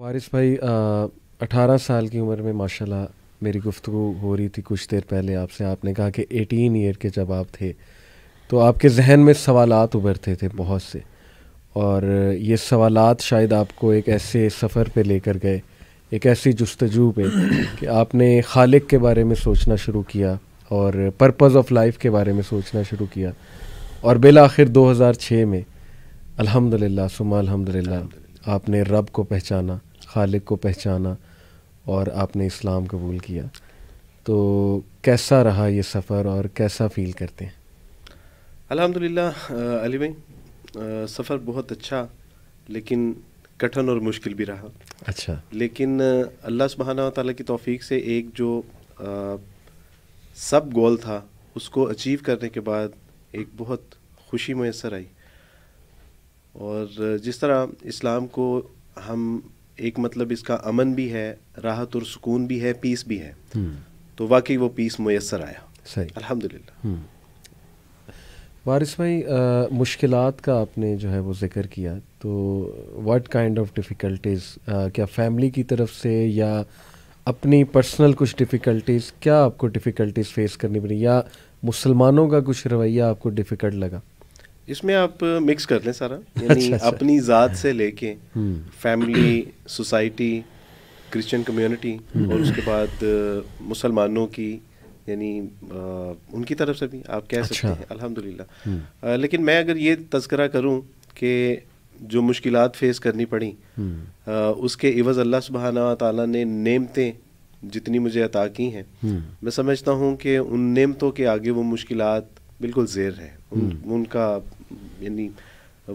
वारिस भाई अठारह साल की उम्र में माशाल्लाह मेरी गुफ्तु हो रही थी कुछ देर पहले आपसे आपने कहा कि एटीन ईयर के जब आप थे तो आपके जहन में सवालात उभरते थे बहुत से और ये सवालात शायद आपको एक ऐसे सफ़र पे लेकर गए एक ऐसी जस्तजू पे कि आपने खालिक के बारे में सोचना शुरू किया और पर्पज़ ऑफ लाइफ के बारे में सोचना शुरू किया और बिल आखिर दो में अलहमदिल्ला सुमा अलहमदिल्ला आपने रब को पहचाना खालिक को पहचाना और आपने इस्लाम कबूल किया तो कैसा रहा ये सफ़र और कैसा फील करते हैं अल्हम्दुलिल्लाह अली भाई सफ़र बहुत अच्छा लेकिन कठिन और मुश्किल भी रहा अच्छा लेकिन अल्लाह सुबहाना ताली की तौफीक से एक जो आ, सब गोल था उसको अचीव करने के बाद एक बहुत खुशी मैसर आई और जिस तरह इस्लाम को हम एक मतलब इसका अमन भी है राहत और सुकून भी है पीस भी है हम्म। तो वाकई वो पीस मैसर आया सही अल्हम्दुलिल्लाह हम्म। वारिस भाई मुश्किल का आपने जो है वो जिक्र किया तो व्हाट काइंड ऑफ डिफ़िकल्टीज़ क्या फैमिली की तरफ से या अपनी पर्सनल कुछ डिफ़िकल्टीज़ क्या आपको डिफ़िकल्टीज़ फेस करनी पड़ी या मुसलमानों का कुछ रवैया आपको डिफ़िकल्ट लगा इसमें आप मिक्स कर लें सारा यानी अच्छा, अच्छा। अपनी ज़ात से लेके फैमिली सोसाइटी क्रिश्चियन कम्युनिटी और उसके बाद मुसलमानों की यानी उनकी तरफ से भी आप कह अच्छा। सकते हैं अल्हम्दुलिल्लाह हम्म। लेकिन मैं अगर ये तस्करा करूं कि जो मुश्किल फेस करनी पड़ी आ, हम्म। उसके इवज़ अल्लाह सुबहाना ताला ने नेमतें जितनी मुझे अता की हैं हम्म। मैं समझता हूँ कि उन नेमतों के आगे वो मुश्किलात बिल्कुल जेर है उन, हम्म। उनका यानी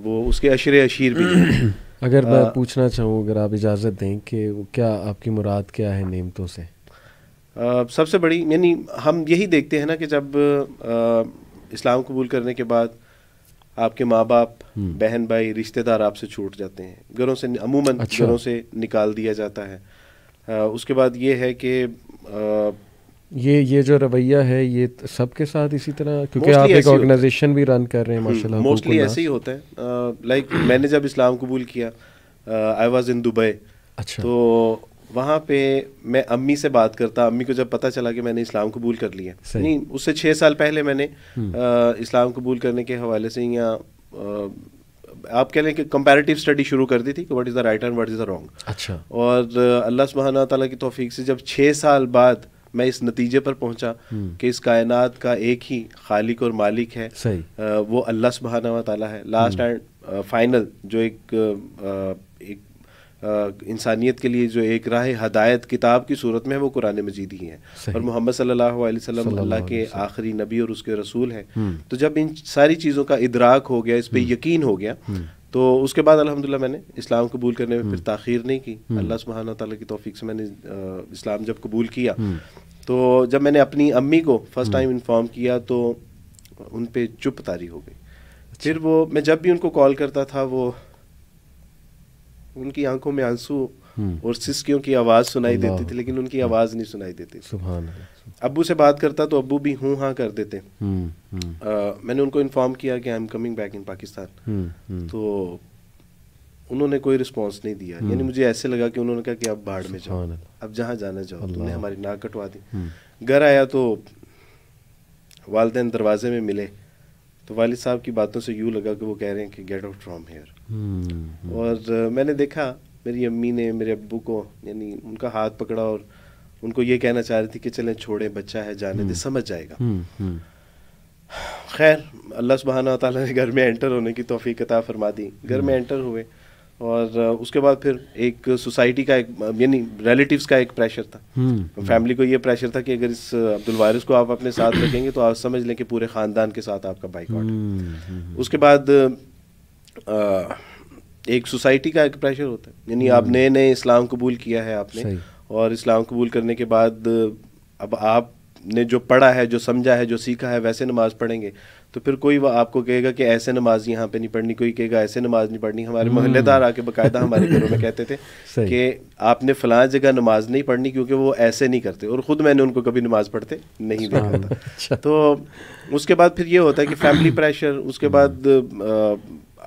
वो उसके अशर अशीर भी अगर मैं पूछना चाहूँ अगर आप इजाज़त दें कि क्या आपकी मुराद क्या है नेमतों से आ, सबसे बड़ी यानी हम यही देखते हैं ना कि जब आ, इस्लाम कबूल करने के बाद आपके माँ बाप हम्म। बहन भाई रिश्तेदार आपसे छूट जाते हैं घरों से अमूमन अच्छा। घरों से निकाल दिया जाता है आ, उसके बाद ये है कि ये ये जो रवैया है ये सबके साथ इसी तरह क्योंकि आप एक ऑर्गेनाइजेशन भी रन कर रहे हैं hmm, माशाल्लाह मोस्टली ऐसे ही होते हैं लाइक मैंने जब इस्लाम कबूल किया आई वाज इन दुबई अच्छा तो वहाँ पे मैं अम्मी से बात करता अम्मी को जब पता चला कि मैंने इस्लाम कबूल कर लिया नहीं उससे छः साल पहले मैंने आ, hmm। uh, इस्लाम कबूल करने के हवाले से या uh, आप कह लें कि कंपैरेटिव स्टडी शुरू कर दी थी कि what is the right and what is the wrong अच्छा और अल्लाह सुबहाना तला की तोफीक से जब छः साल बाद मैं इस नतीजे पर पहुंचा हम्म। कि इस कायनात का एक ही खालिक और मालिक है सही। आ, वो अल्लाह सुबहाना व है लास्ट एंड फाइनल जो एक एक इंसानियत के लिए जो एक राह हदायत किताब की सूरत में है वो कुरान मजीद ही है और मोहम्मद सल्लल्लाहु अलैहि वसल्लम अल्लाह के आखिरी नबी और उसके रसूल हैं हम्म। तो जब इन सारी चीज़ों का इदराक हो गया इस पर हम्म। यकीन हो गया तो उसके बाद अलहमदिल्ला मैंने इस्लाम कबूल करने में फिर हम्म। ताखिर नहीं की हम्म। अल्लाह सुबहाना ताला की तोफ़ी से मैंने इस्लाम जब कबूल किया हम्म। तो जब मैंने अपनी अम्मी को फर्स्ट टाइम इन्फॉर्म किया तो उन पर चुप तारी हो गई अच्छा। फिर वो मैं जब भी उनको कॉल करता था वो उनकी आंखों में आंसू और सिस्कियों की आवाज़ सुनाई देती थी लेकिन उनकी आवाज़ नहीं सुनाई देती अबू से बात करता तो अबू भी हूँ हाँ कर देते हम्म, हम्म। मैंने उनको इन्फॉर्म किया कि I am coming back in Pakistan तो उन्होंने कोई रिस्पांस नहीं दिया हम्म। यानी मुझे ऐसे लगा कि उन्होंने कहा कि आप बाढ़ में जाओ अब जहाँ जाना जाओ तुमने हमारी नाक कटवा दी घर आया तो वालदे दरवाजे में मिले तो वालिद साहब की बातों से यूँ लगा कि वो कह रहे हैं कि गेट आउट फ्रॉम हेयर और मैंने देखा मेरी अम्मी ने मेरे अबू को यानी उनका हाथ पकड़ा और उनको ये कहना चाह रही थी कि चलें छोड़ें बच्चा है जाने दे हम्म। समझ जाएगा हम्म, हम्म। खैर अल्लाह सुबहाना तला ने घर में एंटर होने की तोफ़ी कता फरमा दी घर में एंटर हुए और उसके बाद फिर एक सोसाइटी का एक यानी रिलेटिव्स का एक प्रेशर था फैमिली को ये प्रेशर था कि अगर इस अब्दुल वारिस को आप अपने साथ रखेंगे तो आप समझ लें कि पूरे ख़ानदान के साथ आपका बाइकआउट उसके बाद आ, एक सोसाइटी का एक प्रेशर होता है यानी आप हम्म। नए नए इस्लाम कबूल किया है आपने और इस्लाम कबूल करने के बाद अब आपने जो पढ़ा है जो समझा है जो सीखा है वैसे नमाज पढ़ेंगे तो फिर कोई आपको कहेगा कि ऐसे नमाज यहाँ पे नहीं पढ़नी कोई कहेगा ऐसे नमाज नहीं पढ़नी हमारे हम्म। मोहल्लेदार आके बकायदा हमारे घरों में कहते थे कि आपने फला जगह नमाज नहीं पढ़नी क्योंकि वो ऐसे नहीं करते और ख़ुद मैंने उनको कभी नमाज पढ़ते नहीं देखा था अच्छा। तो उसके बाद फिर ये होता है कि फैमिली प्रेशर उसके बाद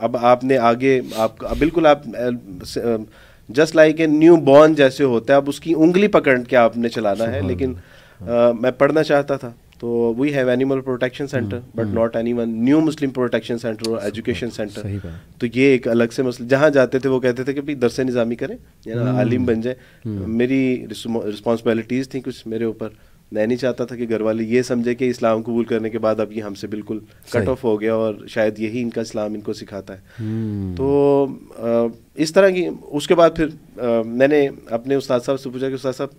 अब आपने आगे आप बिल्कुल आप just like a new born जैसे होता है अब उसकी उंगली पकड़ के आपने चलाना है लेकिन आ, मैं पढ़ना चाहता था तो we have animal protection centre but not any one new Muslim protection centre और एजुकेशन सेंटर तो ये एक अलग से मसला जहाँ जाते थे वो कहते थे कि भाई दरसे निज़ामी करें या आलिम हम्म, बन जाए हम्म। मेरी रिस्पॉन्सिबिलिटीज़ थी कुछ मेरे ऊपर मैं नहीं चाहता था कि घर वाले ये समझे कि इस्लाम कबूल करने के बाद अब ये हमसे बिल्कुल कट ऑफ हो गया और शायद यही इनका इस्लाम इनको सिखाता है हम्म। तो इस तरह की उसके बाद फिर मैंने अपने उस्ताद साहब से पूछा कि उस्ताद साहब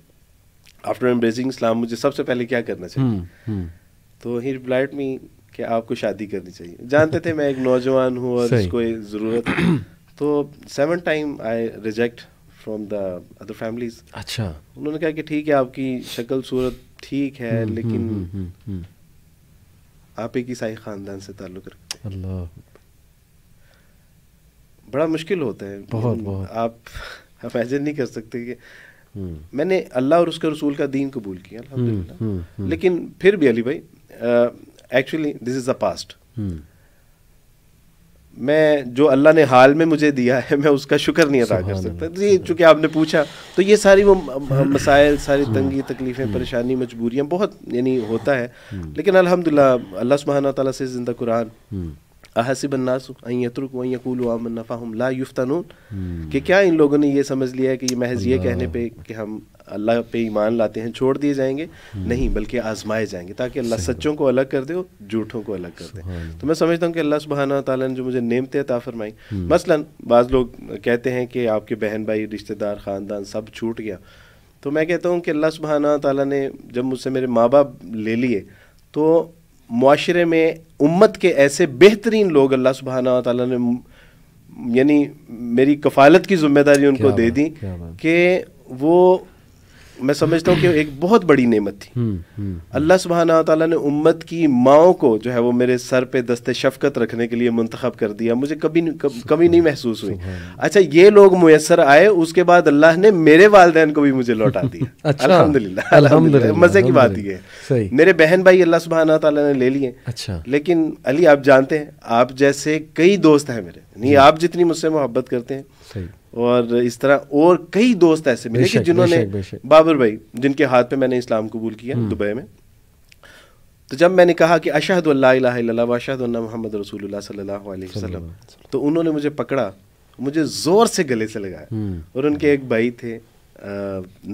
आफ्टर एम्ब्रेसिंग इस्लाम मुझे सबसे पहले क्या करना चाहिए हम्म, हम्म। तो ही रिप्लाइड मी कि आपको शादी करनी चाहिए जानते थे मैं एक नौजवान हूँ और इसको ज़रूरत तो seven time I reject from the other families अच्छा उन्होंने कहा कि ठीक है आपकी शक्ल सूरत ठीक है हम्म, हम्म, लेकिन हम्म, आप एक ईसाई ख़ानदान से ताल्लुक़ रखते हैं अल्लाह बड़ा मुश्किल होता है बहुत बहुत आप इमेजिन नहीं कर सकते कि मैंने अल्लाह और उसके रसूल का दीन कबूल किया अल्हम्दुलिल्लाह लेकिन फिर भी अली भाई actually this is the past मैं जो अल्लाह ने हाल में मुझे दिया है मैं उसका शुक्र नहीं अदा कर सकता तो ये चूँकि आपने पूछा तो ये सारी वो हम्म। मसाइल सारी हम्म। तंगी तकलीफ़ें हम्म। परेशानी मजबूरियाँ बहुत यानी होता है लेकिन अलहमदिल्ला अल्लाह सुबहाना तला से ज़िंदा कुरान अहसिब अन्नास यतरुक व यकूल आमन्नफ़ाहम ला युफ्तनून कि क्या इन लोगों ने ये समझ लिया है कि ये महज ये कहने पे कि हम अल्लाह पे ईमान लाते हैं छोड़ दिए जाएंगे hmm. नहीं बल्कि आजमाए जाएंगे ताकि अल्लाह सच्चों को अलग कर दे और झूठों को अलग कर दे तो मैं समझता हूँ कि अल्लाह सुबहाना ताला ने जो मुझे नेमतें अता फरमाई hmm. मसलन बाज़ लोग कहते हैं कि आपके बहन भाई रिश्तेदार ख़ानदान सब छूट गया तो मैं कहता हूँ कि अल्लाह सुबहाना ताला ने जब मुझसे मेरे माँ बाप ले लिए तो माशरे में उम्मत के ऐसे बेहतरीन लोग अल्लाह सुबहाना तला ने यानी मेरी कफालत की जिम्मेदारी उनको दे दी कि वो मैं समझता हूँ कि एक बहुत बड़ी नेमत थी हम्म, हम्म, हम्म। अल्लाह सुबहाना तला ने उम्मत की माओ को जो है वो मेरे सर पे दस्ते शफकत रखने के लिए मंतखब कर दिया मुझे कभी कमी नहीं महसूस हुई अच्छा ये लोग मुयसर आए उसके बाद अल्लाह ने मेरे वालदे को भी मुझे लौटा दिया अच्छा, अलहमदिल्ला मज़े की बात यह मेरे बहन भाई अल्लाह सुबहाना तला ने ले लिए अच्छा लेकिन अली आप जानते हैं आप जैसे कई दोस्त हैं मेरे नहीं आप जितनी मुझसे मोहब्बत करते हैं और इस तरह और कई दोस्त ऐसे मिले कि जिन्होंने बाबर भाई जिनके हाथ पे मैंने इस्लाम कबूल किया हम्म। दुबई में तो जब मैंने कहा कि अशहद अशहद मोहम्मद रसूल वसल्लम तो उन्होंने मुझे पकड़ा मुझे ज़ोर से गले से लगाया हम्म। और उनके एक भाई थे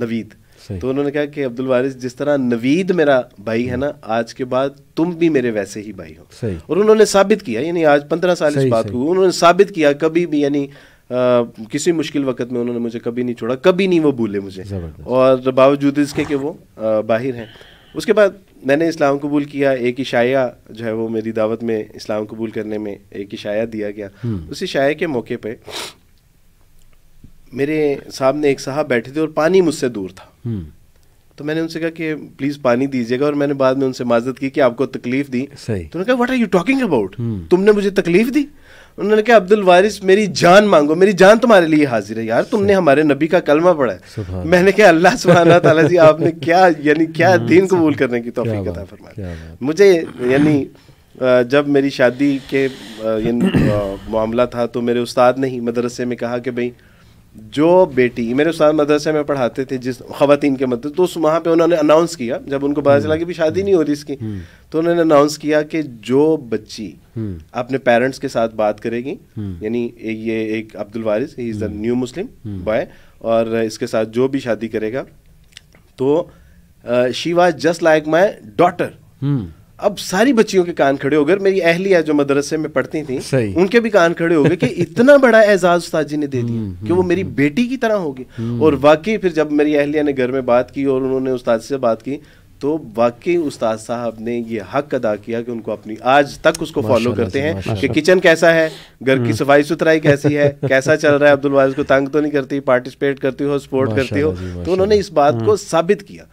नवीद तो उन्होंने कहा कि अब्दुल वारिस जिस तरह नवीद मेरा भाई है ना हम्म। आज के बाद तुम भी मेरे वैसे ही भाई हो और उन्होंने साबित किया यानी आज पंद्रह साल इस बात को उन्होंने साबित किया कभी भी यानी किसी मुश्किल वक्त में उन्होंने मुझे कभी नहीं छोड़ा कभी नहीं वो भूले मुझे और बावजूद इसके कि वो बाहर हैं उसके बाद मैंने इस्लाम कबूल किया एक इशाया जो है वो मेरी दावत में इस्लाम कबूल करने में एक इशाया दिया गया हम्म। उसी शाया के मौके पे मेरे सामने एक साहब बैठे थे और पानी मुझसे दूर था हम्म। तो मैंने उनसे कहा कि प्लीज़ पानी दीजिएगा और मैंने बाद में उनसे माजत की कि आपको तकलीफ दी तो उन्होंने कहा what are you talking about तुमने मुझे तकलीफ दी उन्होंने कहा अब्दुल वारिस मेरी जान मांगो मेरी जान तुम्हारे लिए हाजिर है यार तुमने हमारे नबी का कलमा पढ़ा है मैंने कहा अल्लाह सुबहाना ताला जी आपने क्या यानी क्या हम्म, दीन कबूल करने की तोफ़ी अदा फरमाई मुझे यानी जब मेरी शादी के मामला था तो मेरे उस्ताद ने ही मदरसे में कहा कि भाई जो बेटी मेरे उस मदरसे में पढ़ाते थे जिस ख़वान के मदरसे तो उस वहाँ पे उन्होंने अनाउंस किया जब उनको पता चला कि भी शादी नहीं हो रही इसकी हम्म। तो उन्होंने अनाउंस किया कि जो बच्ची हम्म। अपने पेरेंट्स के साथ बात करेगी हम्म। यानी ये एक Abdul Waris he is the new Muslim boy और इसके साथ जो भी शादी करेगा तो she was just like my daughter अब सारी बच्चियों के कान खड़े हो गए मेरी अहलिया जो मदरसे में पढ़ती थी उनके भी कान खड़े हो गए कि इतना बड़ा एजाज उस्ताद जी ने दे दिया हम्म, कि वो मेरी हम्म, बेटी की तरह होगी हम्म। और वाकई फिर जब मेरी अहलिया ने घर में बात की और उन्होंने उस्ताद से बात की तो वाकई उस्ताद साहब ने ये हक अदा किया कि उनको अपनी आज तक उसको फॉलो करते हैं कि किचन कैसा है घर की सफाई सुथराई कैसी है कैसा चल रहा है अब्दुल वाज को तंग तो नहीं करती पार्टिसिपेट करती हो सपोर्ट करती हो तो उन्होंने इस बात को साबित किया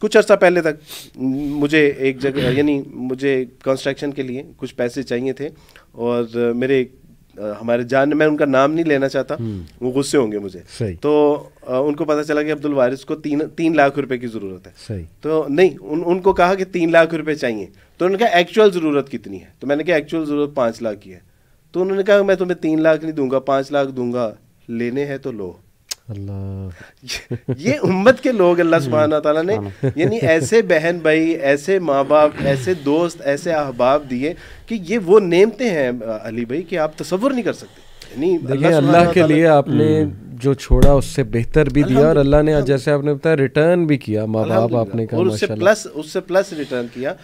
कुछ अर्सा पहले तक मुझे एक जगह यानी मुझे कंस्ट्रक्शन के लिए कुछ पैसे चाहिए थे और मेरे हमारे जान मैं उनका नाम नहीं लेना चाहता हम्म। वो गुस्से होंगे मुझे तो उनको पता चला कि अब्दुल वारिस को तीन तीन लाख रुपए की ज़रूरत है सही तो नहीं उन उनको कहा कि तीन लाख रुपए चाहिए तो उन्होंने कहा एक्चुअल ज़रूरत कितनी है तो मैंने कहा एक्चुअल ज़रूरत पाँच लाख की है तो उन्होंने कहा मैं तुम्हें तीन लाख नहीं दूंगा पाँच लाख दूंगा लेने हैं तो लो ये उम्मत के लोग अल्लाह हम्म, सुबहाना ताला ने यानी ऐसे बहन भाई ऐसे माँ बाप ऐसे दोस्त ऐसे अहबाब दिए कि ये वो नेमते हैं अली भाई कि आप तस्वुर नहीं कर सकते देखिए अल्लाह के लिए आपने हम्म। जो छोड़ा उससे बेहतर भी दिया और अल्लाह ने जैसे आपने बताया रिटर्न भी किया माँ बाप आपने कहा और उससे प्लस उससे प्लस रिटर्न किया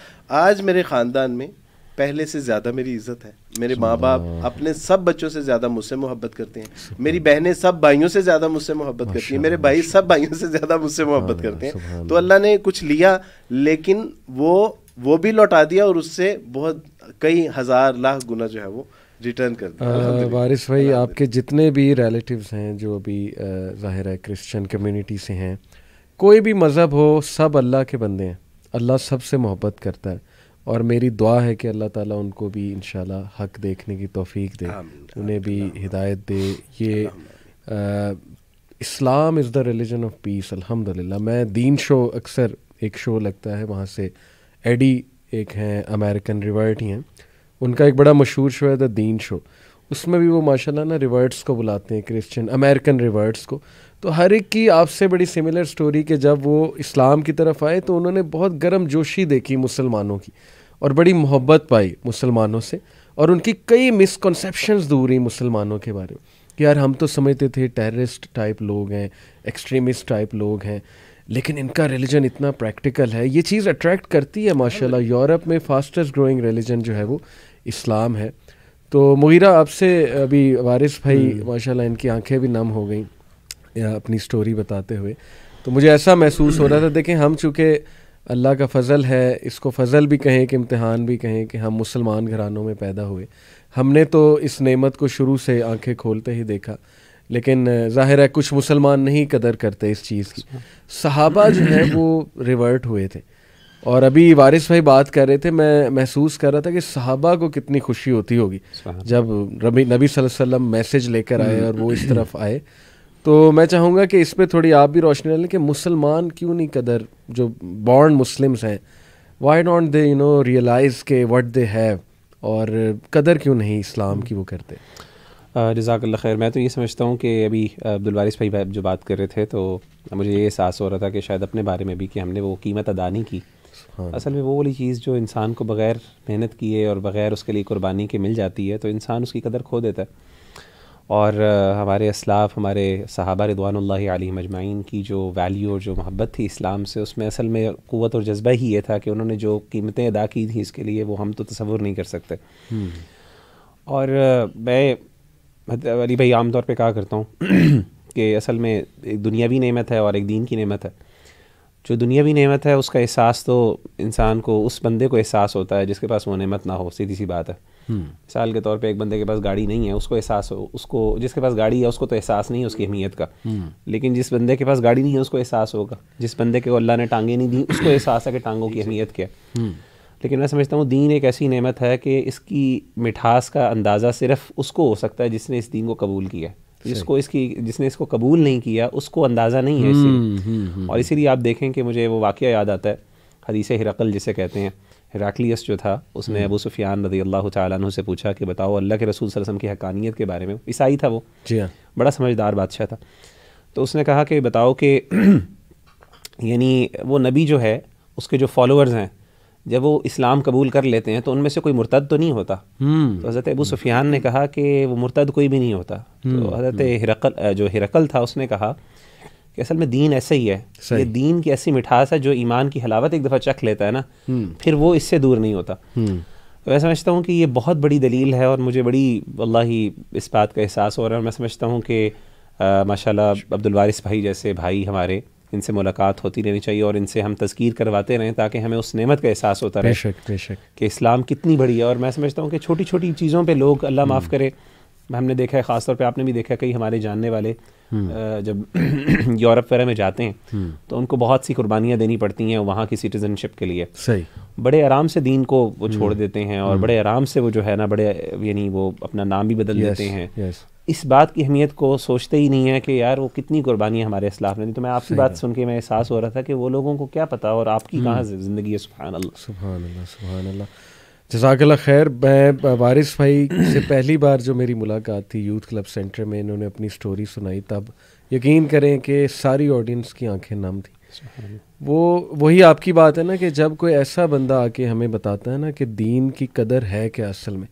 आज मेरे ख़ानदान में पहले से ज़्यादा मेरी इज्जत है मेरे माँ बाप अपने सब बच्चों से ज़्यादा मुझसे मोहब्बत करते हैं मेरी बहनें सब भाइयों से ज़्यादा मुझसे मोहब्बत करती हैं मेरे भाई सब भाइयों से ज़्यादा मुझसे मोहब्बत हाँ, करते हैं तो अल्लाह ने कुछ लिया लेकिन वो वो भी लौटा दिया और उससे बहुत कई हज़ार लाख गुना जो है वो रिटर्न कर दिया हाँ, वारिस भाई आपके जितने भी रिलेटिव्स हैं जो अभी ज़ाहिर है क्रिश्चियन कम्युनिटी से हैं कोई भी मज़हब हो सब अल्लाह के बंदे हैं अल्लाह सब से मोहब्बत करता है और मेरी दुआ है कि अल्लाह ताला उनको भी इन हक देखने की तोफ़ी दे उन्हें भी हिदायत दे ये Islam is the religion of peace अल्हम्दुलिल्लाह मैं दीन शो अक्सर एक शो लगता है वहाँ से एडी एक हैं अमेरिकन रिवर्ट ही हैं उनका एक बड़ा मशहूर शो है द दीन शो उसमें भी वो माशाल्लाह ना रिवर्ट्स को बुलाते हैं क्रिश्चियन अमेरिकन रिवर्ट्स को तो हर एक की आपसे बड़ी सिमिलर स्टोरी कि जब वो इस्लाम की तरफ आए तो उन्होंने बहुत गर्म जोशी देखी मुसलमानों की और बड़ी मोहब्बत पाई मुसलमानों से और उनकी कई मिसकनसप्शन दूर हुई मुसलमानों के बारे में कि यार हम तो समझते थे टेररिस्ट टाइप लोग हैं एक्सट्रीमिस्ट टाइप लोग हैं लेकिन इनका रिलीजन इतना प्रैक्टिकल है ये चीज़ अट्रैक्ट करती है माशाल्लाह हाँ। यूरोप में फास्टेस्ट ग्रोइंग रिलीजन जो है वो इस्लाम है तो मुगीरा आपसे अभी वारिस भाई हम्म। माशाल्लाह इनकी आंखें भी नम हो गई अपनी स्टोरी बताते हुए तो मुझे ऐसा महसूस हो रहा था देखें हम चूँकि अल्लाह का फ़ज़ल है इसको फ़ज़ल भी कहें कि इम्तहान भी कहें कि हम मुसलमान घरानों में पैदा हुए हमने तो इस नेमत को शुरू से आंखें खोलते ही देखा लेकिन ज़ाहिर है कुछ मुसलमान नहीं कदर करते इस चीज़ की अच्छा। सहाबा जो है वो रिवर्ट हुए थे और अभी वारिस भाई बात कर रहे थे मैं महसूस कर रहा था कि सहाबा को कितनी खुशी होती होगी जब रबी नबी वसल्लम मैसेज लेकर आए और वो इस हम्म। तरफ आए तो मैं चाहूँगा कि इस पर थोड़ी आप भी रोशनी डालें कि मुसलमान क्यों नहीं कदर जो बॉर्न मुस्लिम्स हैं why don't they you know realise के वट दे हैव और कदर क्यों नहीं इस्लाम की वो करते जजाकल्ला खैर मैं तो ये समझता हूँ कि अभी अब्दुल वारिस भाई जो बात कर रहे थे तो मुझे ये एहसास हो रहा था कि शायद अपने बारे में भी कि हमने वो कीमत अदा नहीं की हाँ। असल में वो वाली चीज़ जो इंसान को बग़ैर मेहनत किए और बग़ैर उसके लिए कुर्बानी के मिल जाती है तो इंसान उसकी कदर खो देता है और हमारे असलाफ हमारे सहाबा रिदवान आली मजमाइन की जो वैल्यू और जो मोहब्बत थी इस्लाम से उसमें असल में क़वत और जज्बा ही ये था कि उन्होंने जो कीमतें अदा की थी इसके लिए वो हम तो तस्वुर नहीं कर सकते हम्म। और मैं अली भाई आमतौर पर कहा करता हूँ कि असल में एक दुनियावी नमत है और एक दीन की नमत है जो दुनियावी नेमत है उसका एहसास तो इंसान को उस बंदे को एहसास होता है जिसके पास वो नेमत ना हो सीधी सी बात है हम्म। मिसाल के तौर पे एक बंदे के पास गाड़ी नहीं है उसको एहसास हो उसको जिसके पास गाड़ी है उसको तो एहसास नहीं है उसकी अहमियत का हम्म। लेकिन जिस बंदे के पास गाड़ी नहीं है उसको एहसास होगा जिस बंदे के अल्लाह ने टांगे नहीं दी उसको एहसास है कि टांगों की अहमियत क्या है हम्म। लेकिन मैं समझता हूँ दीन एक ऐसी नेमत है कि इसकी मिठास का अंदाज़ा सिर्फ उसको हो सकता है जिसने इस दीन को कबूल किया है जिसको तो इसकी जिसने इसको कबूल नहीं किया उसको अंदाज़ा नहीं है इसे हम्म, हम्म, हम्म। और इसीलिए आप देखें कि मुझे वो वाक़ याद आता है हदीस हिरकल जिसे कहते हैं हिराकलियस जो था उसने अबू सुफियान रजी अल्लाह तु से पूछा कि बताओ अल्लाह के रसूल वसल्लम की हकानियत के बारे में ईसाई था वो जी हाँ बड़ा समझदार बादशाह था तो उसने कहा कि बताओ कि यानी वो नबी जो है उसके जो फॉलोअर्स हैं जब वो इस्लाम कबूल कर लेते हैं तो उनमें से कोई मुर्तद तो नहीं होता हम्म। तो हज़रत अबू सुफियान ने कहा कि वो मुर्तद कोई भी नहीं होता तो हम्म। हज़रत हम्म। हिरकल जो हिरकल था उसने कहा कि असल में दीन ऐसा ही है ये दीन की ऐसी मिठास है जो ईमान की हलावत एक दफ़ा चख लेता है ना फिर वो इससे दूर नहीं होता तो मैं समझता हूँ कि ये बहुत बड़ी दलील है और मुझे बड़ी वल्ला ही इस बात का एहसास हो रहा है और मैं समझता हूँ कि माशाल्लाह अब्दुल वारिस भाई जैसे भाई हमारे इनसे मुलाकात होती रहनी चाहिए और इनसे हम तस्कीर करवाते रहें ताकि हमें उस नेमत का एहसास होता रहे बेशक बेशक कि इस्लाम कितनी बड़ी है और मैं समझता हूँ कि छोटी छोटी चीज़ों पर लोग अल्लाह माफ़ हम्म। करे हमने देखा है ख़ासतौर पर आपने भी देखा कई हमारे जानने वाले हम्म। जब यूरोप वगैरह में जाते हैं हम्म। तो उनको बहुत सी कुर्बानियाँ देनी पड़ती हैं वहाँ की सिटीजनशिप के लिए सही बड़े आराम से दीन को वो छोड़ हम्म। देते हैं और बड़े आराम से वो जो है ना बड़े यानी वो अपना नाम भी बदल देते हैं इस बात की अहमियत को सोचते ही नहीं है कि यार वो कितनी कुर्बानियाँ हमारे इस्लाफ ने दी तो मैं आपकी बात सुन के मैं एहसास हो रहा था कि वो लोगों को क्या पता और आपकी कहाँ ज़िंदगी है सुबह अल्लाह अल्लाह जजाकला खैर मैं वारिस भाई से पहली बार जो मेरी मुलाकात थी यूथ क्लब सेंटर में इन्होंने अपनी स्टोरी सुनाई तब यकीन करें कि सारी ऑडियंस की आंखें नम थी वो वही आपकी बात है ना कि जब कोई ऐसा बंदा आके हमें बताता है ना कि दीन की कदर है क्या असल में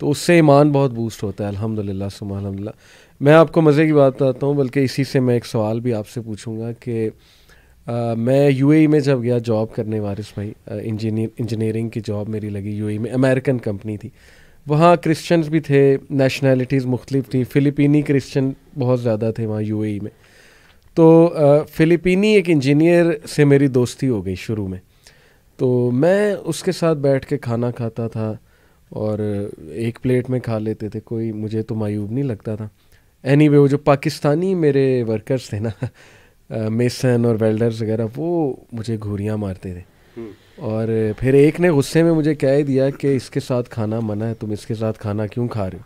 तो उससे ईमान बहुत बूस्ट होता है अल्हम्दुलिल्लाह सुबह अल्हम्दुलिल्लाह मैं आपको मज़े की बात बताता हूँ बल्कि इसी से मैं एक सवाल भी आपसे पूछूंगा कि मैं यूएई e में जब गया जॉब करने वारिस भाई इंजीनियर इंजीनियरिंग की जॉब मेरी लगी यूएई e में अमेरिकन कंपनी थी वहाँ क्रिश्चन भी थे नेशनैलिटीज़ मुख्तलिफ थी फ़िलिपीनी क्रिश्चन बहुत ज़्यादा थे वहाँ यू e में तो फ़िलिपीनी एक इंजीनियर से मेरी दोस्ती हो गई शुरू में तो मैं उसके साथ बैठ के खाना खाता था और एक प्लेट में खा लेते थे कोई मुझे तो मायूब नहीं लगता था एनी anyway, वो जो पाकिस्तानी मेरे वर्कर्स थे ना मेसन और वेल्डर्स वगैरह वो मुझे घूरियाँ मारते थे हम्म। और फिर एक ने गुस्से में मुझे कह दिया कि इसके साथ खाना मना है तुम इसके साथ खाना क्यों खा रहे हो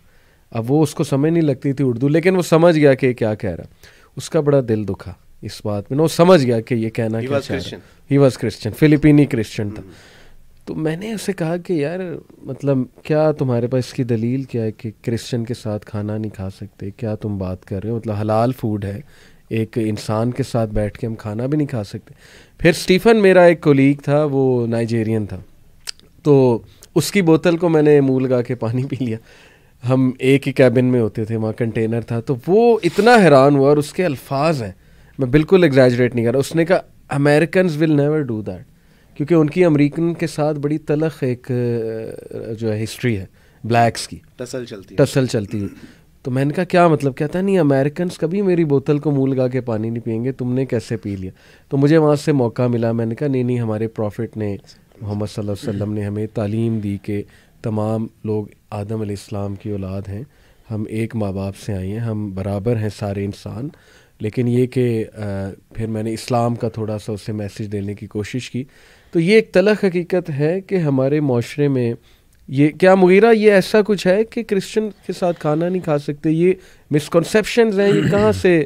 अब वो उसको समझ नहीं लगती थी उर्दू लेकिन वो समझ गया कि क्या कह रहा उसका बड़ा दिल दुखा इस बात में वो समझ गया कि ये कहना क्या चाह रहा he was Christian Filipino Christian था हम्म। तो मैंने उसे कहा कि यार मतलब क्या तुम्हारे पास इसकी दलील क्या है कि क्रिश्चियन के साथ खाना नहीं खा सकते क्या तुम बात कर रहे हो मतलब हलाल फूड है एक इंसान के साथ बैठ के हम खाना भी नहीं खा सकते फिर स्टीफन मेरा एक कोलीग था वो नाइजेरियन था तो उसकी बोतल को मैंने मुँह लगा के पानी पी लिया हम एक ही कैबिन में होते थे वहाँ कंटेनर था तो वो इतना हैरान हुआ और उसके अल्फाज हैं मैं बिल्कुल एग्जैजरेट नहीं कर रहा उसने कहा American will never do that क्योंकि उनकी अमेरिकन के साथ बड़ी तलख एक जो है हिस्ट्री है ब्लैक्स की टसल चलती टसल चलती हुई तो मैंने कहा क्या मतलब कहता नहीं अमेरिकन कभी मेरी बोतल को मूल गा के पानी नहीं पियेंगे तुमने कैसे पी लिया तो मुझे वहाँ से मौका मिला मैंने कहा नहीं नहीं हमारे प्रॉफिट ने मोहम्मद वसल्लम ने हमें तालीम दी कि तमाम लोग आदम इस्लाम की औलाद हैं हम एक माँ बाप से आए हैं हम बराबर हैं सारे इंसान लेकिन ये कि फिर मैंने इस्लाम का थोड़ा सा उससे मैसेज देने की कोशिश की तो ये एक तलख हकीकत है कि हमारे माशरे में ये क्या मुगीरा ये ऐसा कुछ है कि क्रिश्चियन के साथ खाना नहीं खा सकते ये मिसकॉन्सेप्शन हैं ये कहाँ से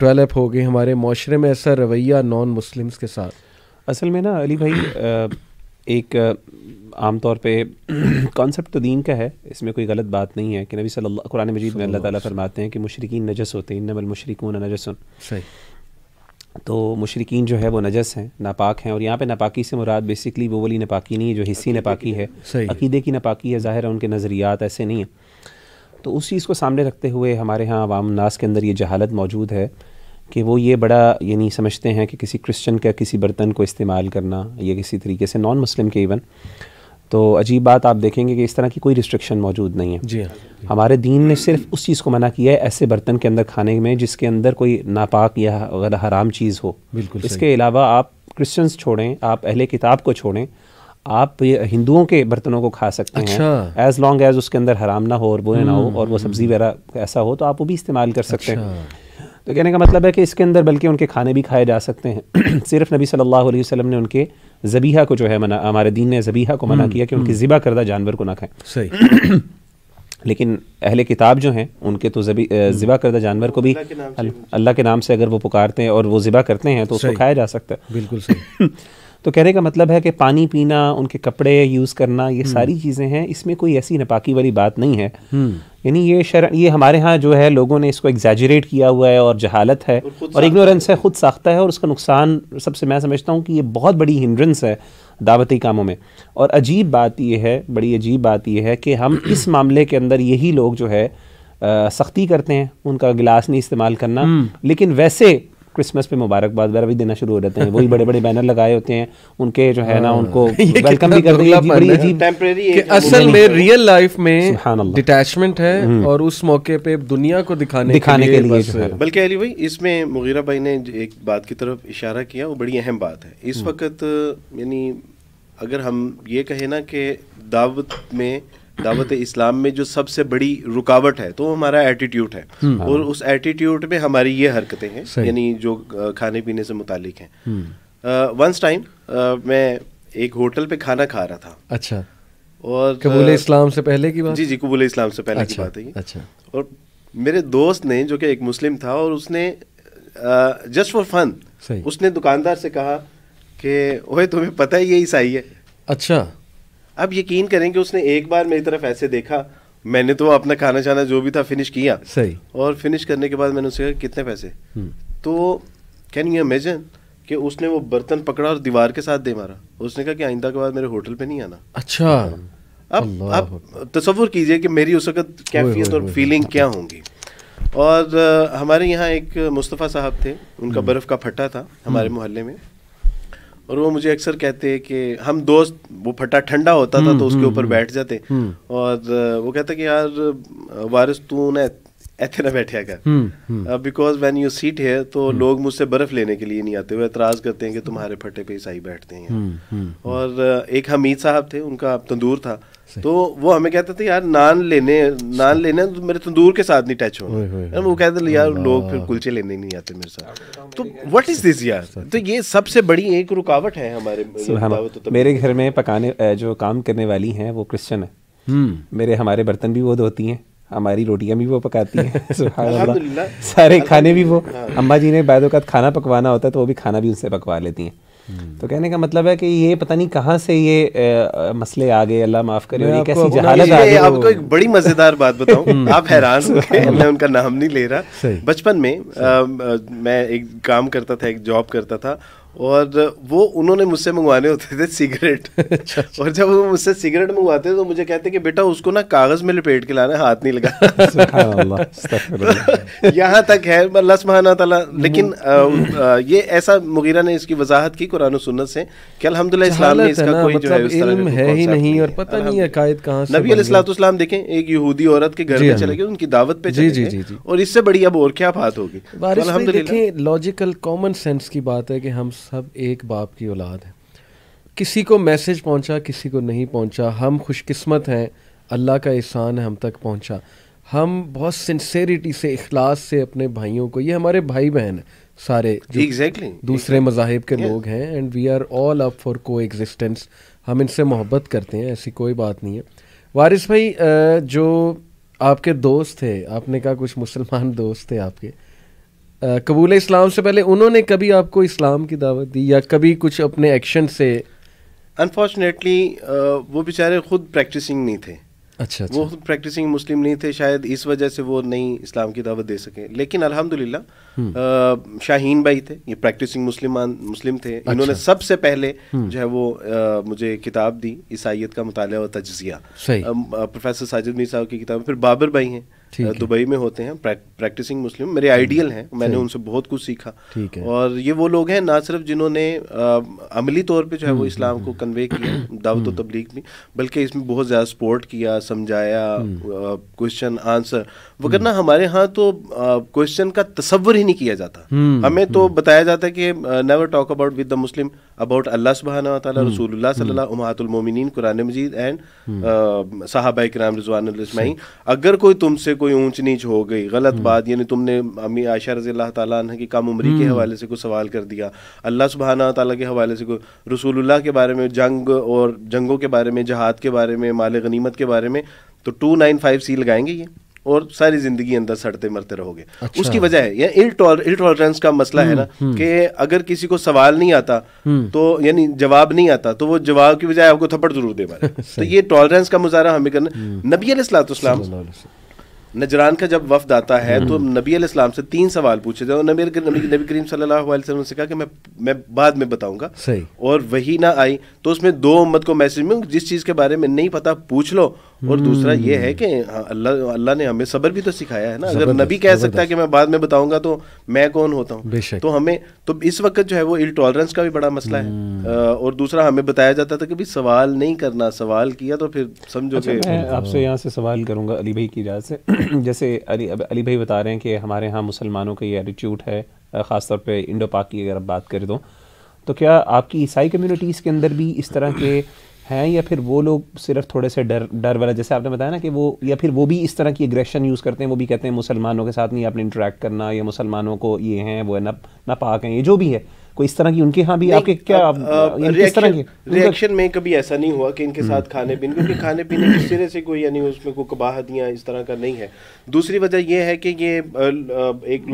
डेवलप हो गए हमारे माशरे में ऐसा रवैया नॉन मुस्लिम्स के साथ असल में ना अली भाई एक आमतौर पे कॉन्सेप्ट तो दीन का है इसमें कोई गलत बात नहीं है कि नबी सल्लल्लाहु कुरान मजीद में अल्लाह ताला फरमाते हैं कि मुशरिकीन नजस होते हैं इन्नमल मुशरिकून नजसुन सही तो मुशरकिन जो है वो नजस हैं नापाक हैं और यहाँ पे नापाकी से मुराद बेसिकली वो वाली नापाकी नहीं है जो हिस्सी नापाकी है अकीदे की नापाकी है ज़ाहिर है उनके नज़रियात ऐसे नहीं हैं तो उस चीज़ को सामने रखते हुए हमारे यहाँ आवाम नास के अंदर ये जहालत मौजूद है कि वो ये बड़ा यानी समझते हैं कि किसी क्रिश्चन का किसी बर्तन को इस्तेमाल करना या किसी तरीके से नॉन मुस्लिम के इवन तो अजीब बात आप देखेंगे कि इस तरह की कोई रिस्ट्रिक्शन मौजूद नहीं है जी हाँ। हमारे दीन ने सिर्फ उस चीज़ को मना किया है ऐसे बर्तन के अंदर खाने में जिसके अंदर कोई नापाक या अगर हराम चीज़ हो बिल्कुल इसके अलावा आप क्रिश्चियंस छोड़ें आप अहले किताब को छोड़ें आप हिंदुओं के बर्तनों को खा सकते अच्छा। हैं एज लॉन्ग एज उसके अंदर हराम ना हो और बुरे ना हो हम्म। और वो सब्ज़ी वगैरह ऐसा हो तो आप वो भी इस्तेमाल कर सकते हैं अच्छा। तो कहने का मतलब है कि इसके अंदर बल्कि उनके खाने भी खाए जा सकते हैं सिर्फ नबी सल्लल्लाहु अलैहि वसल्लम ने उनके जबीहा को जो है मना हमारे दीन ने जबीहा को मना हम्म, किया कि उनकी हम्म। ज़िबा करदा जानवर को ना खाएं सही लेकिन अहले किताब जो हैं उनके तो जबी हम्म। ज़िबा करदा जानवर को भी अल्लाह के नाम से अगर वो पुकारते हैं और वो ज़िबा करते हैं तो उसको खाया जा सकता है बिल्कुल सही तो कहने का मतलब है कि पानी पीना उनके कपड़े यूज़ करना ये हम्म। सारी चीज़ें हैं इसमें कोई ऐसी नपाकी वाली बात नहीं है हम्म। यानी ये शर ये हमारे यहाँ जो है लोगों ने इसको एग्जैजरेट किया हुआ है और जहालत है और, और इग्नोरेंस है खुद साख्ता है और उसका नुकसान सबसे मैं समझता हूँ कि ये बहुत बड़ी हिंड्रेंस है दावती कामों में और अजीब बात यह है बड़ी अजीब बात यह है कि हम इस मामले के अंदर यही लोग जो है सख्ती करते हैं उनका गिलास नहीं इस्तेमाल करना हम्म। लेकिन वैसे क्रिसमस पे मुबारकबाद वगैरह भी देना शुरू हो जाते हैं वही बड़े बड़े बैनर लगाए होते हैं उनके जो है ना हाँ। उनको वेलकम भी कर हैं बड़ी असल में रियल लाइफ में डिटैचमेंट है हम्म। और उस मौके पे दुनिया को दिखाने दिखाने के लिए बल्कि अली भाई इसमें मुगीरा भाई ने एक बात की तरफ इशारा किया वो बड़ी अहम बात है इस हम्म। वक्त यानी अगर हम ये कहें ना कि दावत में दावत इस्लाम में जो सबसे बड़ी रुकावट है तो हमारा एटीट्यूड है हम्म। और उस एटीट्यूड में हमारी ये हरकतें हैं यानी जो खाने पीने से मुतालिक हैं वंस टाइम हम्म। मैं एक होटल पे खाना खा रहा था अच्छा और कबूल इस्लाम से पहले की बात जी जी कबूल इस्लाम से पहले अच्छा, की बात है अच्छा और मेरे दोस्त ने जो कि एक मुस्लिम था और उसने जस्ट फॉर फन उसने दुकानदार से कहा कि ओए तुम्हें पता है ये ईसाई है अच्छा अब यकीन करें कि उसने एक बार मेरी तरफ ऐसे देखा मैंने तो अपना खाना छाना जो भी था फिनिश किया सही और फिनिश करने के बाद मैंने उससे कहा कितने पैसे हम्म। तो कैन यू इमेजिन कि उसने वो बर्तन पकड़ा और दीवार के साथ दे मारा उसने कहा कि आइंदा के बाद मेरे होटल पे नहीं आना अच्छा अब अब तस्वुर कीजिए कि मेरी उस वक्त कैफियत और फीलिंग क्या होंगी और हमारे यहाँ एक मुस्तफ़ा साहब थे उनका हम्म। बर्फ़ का फट्टा था हमारे हम्म। मोहल्ले में और वो मुझे अक्सर कहते हैं कि हम दोस्त वो फटा ठंडा होता था हम्म, तो उसके हम्म, ऊपर हम्म, बैठ जाते और वो कहता कि यार वारिस तू ना ऐसे ना बैठे कर बिकॉज वैन यू सीट है तो लोग मुझसे बर्फ लेने के लिए नहीं आते हुए एतराज करते हैं कि तुम्हारे फटे पे ईसाई बैठते हैं और एक हमीद साहब थे उनका तंदूर था तो वो हमें कहता था यार नान लेने नान लेने तो मेरे तंदूर के साथ नहीं टच हो वो कहते यार लोग फिर कुलचे लेने नहीं आते मेरे साथ तो व्हाट इज दिस यार तो ये सबसे बड़ी एक रुकावट है हमारे मेरे तो घर में पकाने जो काम करने वाली हैं वो क्रिश्चन है हम्म। मेरे हमारे बर्तन भी वो धोती हैं हमारी रोटियां भी वो पकाती हैं सारे खाने भी वो हाँ। अम्मा जी ने बाद खाना पकवाना होता है तो वो भी खाना भी उनसे पकवा लेती हैं तो कहने का मतलब है कि ये पता नहीं कहाँ से ये आ, मसले आ गए अल्लाह माफ करे और ये कैसी जहालत आ गई आपको एक बड़ी मज़ेदार बात बताऊं हम्म। आप हैरान होंगे मैं उनका नाम नहीं ले रहा बचपन में मैं एक काम करता था एक जॉब करता था और वो उन्होंने मुझसे मंगवाने होते थे सिगरेट अच्छा, अच्छा। और जब वो मुझसे सिगरेट मंगवाते थे तो मुझे कहते कि बेटा उसको ना कागज में लपेट के लाना हाथ नहीं लगा यहाँ तक है अल्लाह सुबहाना तला हम्म। लेकिन आ, आ, ये ऐसा मुगीरा ने इसकी वजाहत की कुरान सुन्नत से कि अलहमदिल्ला इस्लाम में इसका कोई मतलब जो है, मतलब है ही नहीं और पता नहीं अकायद कहाँ नबी अलैहिस्सलाम देखें एक यहूदी औरत के घर में हाँ। चले गए उनकी दावत पे चले गए और इससे बड़ी अब और क्या बात होगी लॉजिकल कॉमन सेंस की बात है कि हम सब एक बाप की औलाद है किसी को मैसेज पहुंचा किसी को नहीं पहुंचा हम खुशकिस्मत हैं अल्लाह का एहसान हम तक पहुंचा हम बहुत सिंसेरिटी से इखलास से अपने भाइयों को ये हमारे भाई बहन सारे exactly. दूसरे exactly. मजाहब के yeah. लोग हैं and we are all up for coexistence हम इनसे मोहब्बत करते हैं ऐसी कोई बात नहीं है वारिस भाई जो आपके दोस्त थे आपने कहा कुछ मुसलमान दोस्त थे आपके कबूल इस्लाम से पहले उन्होंने कभी आपको इस्लाम की दावत दी या कभी कुछ अपने एक्शन से अनफॉर्चुनेटली वो बेचारे खुद प्रैक्टिसिंग नहीं थे अच्छा, अच्छा वो खुद प्रैक्टिसिंग मुस्लिम नहीं थे शायद इस वजह से वो नहीं इस्लाम की दावत दे सके लेकिन अल्हम्दुलिल्लाह हम्म। शाहीन भाई थे ये प्रैक्टिसिंग मुस्लिम मुस्लिम थे अच्छा, इन्होंने सबसे पहले हम्म। जो है वो आ, मुझे किताब दी ईसाइत का मुताल और तजिया प्रोफेसर साजिद मीर साहब की किताब फिर बाबर भाई हैं दुबई में होते हैं प्रैक्टिसिंग मुस्लिम मेरे आइडियल हैं मैंने उनसे बहुत कुछ सीखा और ये वो लोग हैं ना सिर्फ जिन्होंने अमली तौर पे जो है वो हम्म, इस्लाम हम्म, को कन्वे हम्म। किया दावत तबलीग में बल्कि इसमें बहुत ज़्यादा सपोर्ट किया समझाया क्वेश्चन आंसर वगरना हमारे यहाँ तो क्वेश्चन का तस्वर ही नहीं किया जाता हमें तो बताया जाता है कि never talk about with the Muslim about अल्लाह सुबहाना तला रसूलुल्लाह सल्लल्लाहु मोमिनीन कुरान मजीद एंड साहबा कराम रिजवान अगर कोई तुमसे कोई ऊंच नीच हो गई गलत हम्म। बात यानी तुमने अम्मी आयशा रजी अल्लाह तह की कम उम्री के हम्म। हवाले से कोई सवाल कर दिया अल्लाह सुबहाना तला के हवाले से कोई रसूलुल्लाह के बारे में जंग और जंगों के बारे में जहाद के बारे में माल गनीमत के बारे में तो टू नाइन फाइव सी लगाएंगे ये और सारी जिंदगी अंदर सड़ते मरते रहोगे अच्छा। उसकी वजह है या इल टॉलरेंस का मसला है ना हम्म, कि अगर किसी को सवाल नहीं आता तो यानी जवाब नहीं आता तो वो जवाब की बजाय आपको थप्पड़ जरूर दे पा तो ये टॉलरेंस का मुजाहरा हमें करना नबी अलैहिस्सलाम नजरान का जब वफद आता है तो हम्म। नबी इस्लाम से तीन सवाल पूछे जाए नबी नबी करीम सल्लल्लाहु अलैहि वसल्लम से कहा कि मैं मैं बाद में बताऊंगा और वही ना आई तो उसमें दो उम्मत को मैसेज मिल जिस चीज़ के बारे में नहीं पता पूछ लो और दूसरा ये है हम्म। कि हाँ, अल्लाह अल्लाह ने हमें सबर भी तो सिखाया है ना अगर नबी कह सकता है कि मैं बाद में बताऊंगा तो मैं कौन होता हूँ तो हमें तो इस वक्त जो है वो इल का भी बड़ा मसला है हम्म। और दूसरा हमें बताया जाता था कि भाई सवाल नहीं करना सवाल किया तो फिर समझो अच्छा, मैं हाँ। आपसे यहाँ से सवाल करूँगा अली भाई की इजाज़ से जैसे अली अली भाई बता रहे हैं कि हमारे यहाँ मुसलमानों का ये एटीट्यूड है ख़ासतौर पर इंडो पाक की अगर आप बात करें तो तो क्या आपकी ईसाई कम्युनिटीज़ के अंदर भी इस तरह के हैं या फिर वो लोग सिर्फ थोड़े से डर डर वाला जैसे आपने बताया ना कि वो या फिर वो भी इस तरह की एग्रेशन यूज़ करते हैं वो भी कहते हैं मुसलमानों के साथ नहीं आपने इंटरेक्ट करना या मुसलमानों को ये हैं वो है ना ना पाक हैं ये जो भी है कोई इस तरह की उनके यहाँ भी आपके क्या इस तरह की रिएक्शन में कभी ऐसा नहीं हुआ कि इनके साथ खाने पीने क्योंकि खाने पीने के सिरे से कोई यानी उसमें कोई कबाहत या इस तरह का नहीं है दूसरी वजह यह है कि ये एक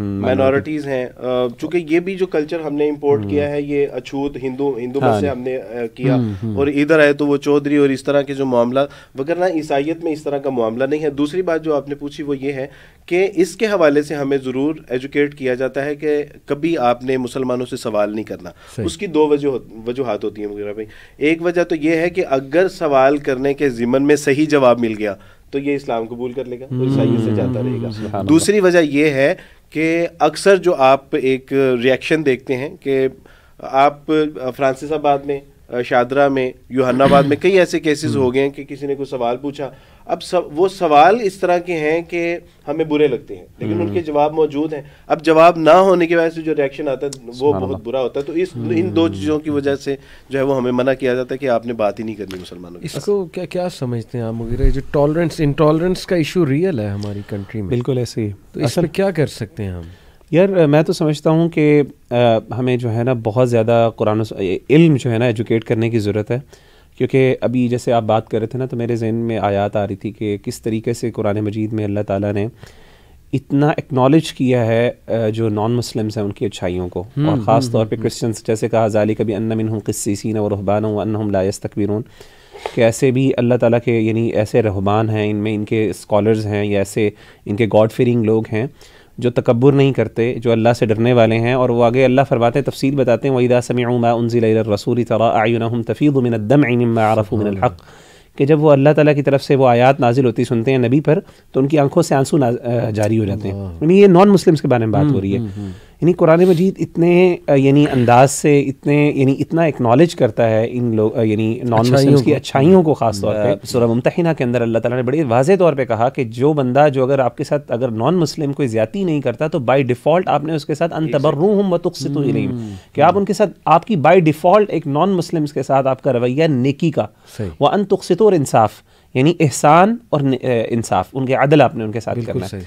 माइनॉरिटीज़ हैं हम्म, चूंकि ये भी जो कल्चर हमने इम्पोर्ट हम्म। किया है ये अछूत हिंदू हिंदू हाँ। से हमने किया हम्म, और इधर आए तो वो चौधरी और इस तरह के जो मामला वगैरह ईसाइत में इस तरह का मामला नहीं है दूसरी बात जो आपने पूछी वो ये है कि इसके हवाले से हमें ज़रूर एजुकेट किया जाता है कि कभी आपने मुसलमानों से सवाल नहीं करना उसकी दो वजह वजूहत होती हैं मुगरा भाई एक वजह तो ये है कि अगर सवाल करने के ज़िमन में सही जवाब मिल गया तो ये इस्लाम कबूल कर लेगा तो ईसाइयों से जाता हम्म। रहेगा दूसरी वजह यह है कि अक्सर जो आप एक रिएक्शन देखते हैं कि आप फ्रांसिस में शादरा में यूहानाबाद में कई ऐसे केसेस हम्म। हो गए हैं कि किसी ने कोई सवाल पूछा अब सब वो सवाल इस तरह के हैं कि हमें बुरे लगते हैं लेकिन हम्म। उनके जवाब मौजूद हैं अब जवाब ना होने की वजह से जो रिएक्शन आता है वो बहुत बुरा होता है तो इस हम्म। इन दो चीज़ों की वजह से जो है वो हमें मना किया जाता है कि आपने बात ही नहीं करनी मुसलमानों की इसको क्या क्या समझते हैं आप वगैरह जो टॉलरेंस इंटॉलरेंस का इशू रियल है हमारी कंट्री में बिल्कुल ऐसे ही तो इस पर क्या कर सकते हैं हम यार मैं तो समझता हूँ कि हमें जो है ना बहुत ज़्यादा कुरान इल्म जो है ना एजुकेट करने की ज़रूरत है क्योंकि अभी जैसे आप बात कर रहे थे ना तो मेरे जहन में आयात आ रही थी कि किस तरीके से कुरान मजीद में अल्लाह ताला ने इतना एक्नॉलेज किया है जो नॉन मुस्लिम्स हैं उनकी अच्छाइयों को हम्म, और ख़ास हम्म, तौर पे क्रिश्चियंस हम्म। जैसे कहा जाली कभी अन्ना मिन किस्सीन और रहबान वन लायस तकबीर कि ऐसे भी अल्लाह ताला के यानी ऐसे रहबान हैं इनमें इनके स्कॉलर्स हैं या ऐसे इनके गॉड फेरिंग लोग हैं जो तकबर नहीं करते जो अल्लाह से डरने वाले हैं और वो आगे अल्लाह फरमाते तफसील बताते हैं वहीदा समीमा उनजिल रसूल तला आयुन कि जब वो अल्लाह ताला की तरफ से वो आयात नाजिल होती सुनते हैं नबी पर तो उनकी आंखों से आंसू जारी हो जाते हैं यानी ये नॉन मुस्लिम्स के बारे में बात हम्म, हो रही है हम्म, हम्म। यानी कुरान मजीद इतने यानी अंदाज से इतने यानी इतना एक्नॉलेज करता है इन लोग यानी नॉन मुस्लिम्स की अच्छाइयों को खास तौर पे सूरह मुमतहिना के अंदर अल्लाह ताला ने बड़े वाजह तौर पे कहा कि जो बंदा जो अगर आपके साथ अगर नॉन मुस्लिम कोई ज़्यादा नहीं करता तो बाई डिफ़ॉल्ट आपने उसके साथ अनतबर्रूहम व नहीं हम्म। इलैहिम कि आप उनके साथ आपकी बाई डिफ़ॉल्ट एक नॉन मुस्लिम के साथ आपका रवैया नेकी का व अन तुकसितु और इंसाफ़ यानी एहसान और इंसाफ उनके अदल आपने उनके साथ करना है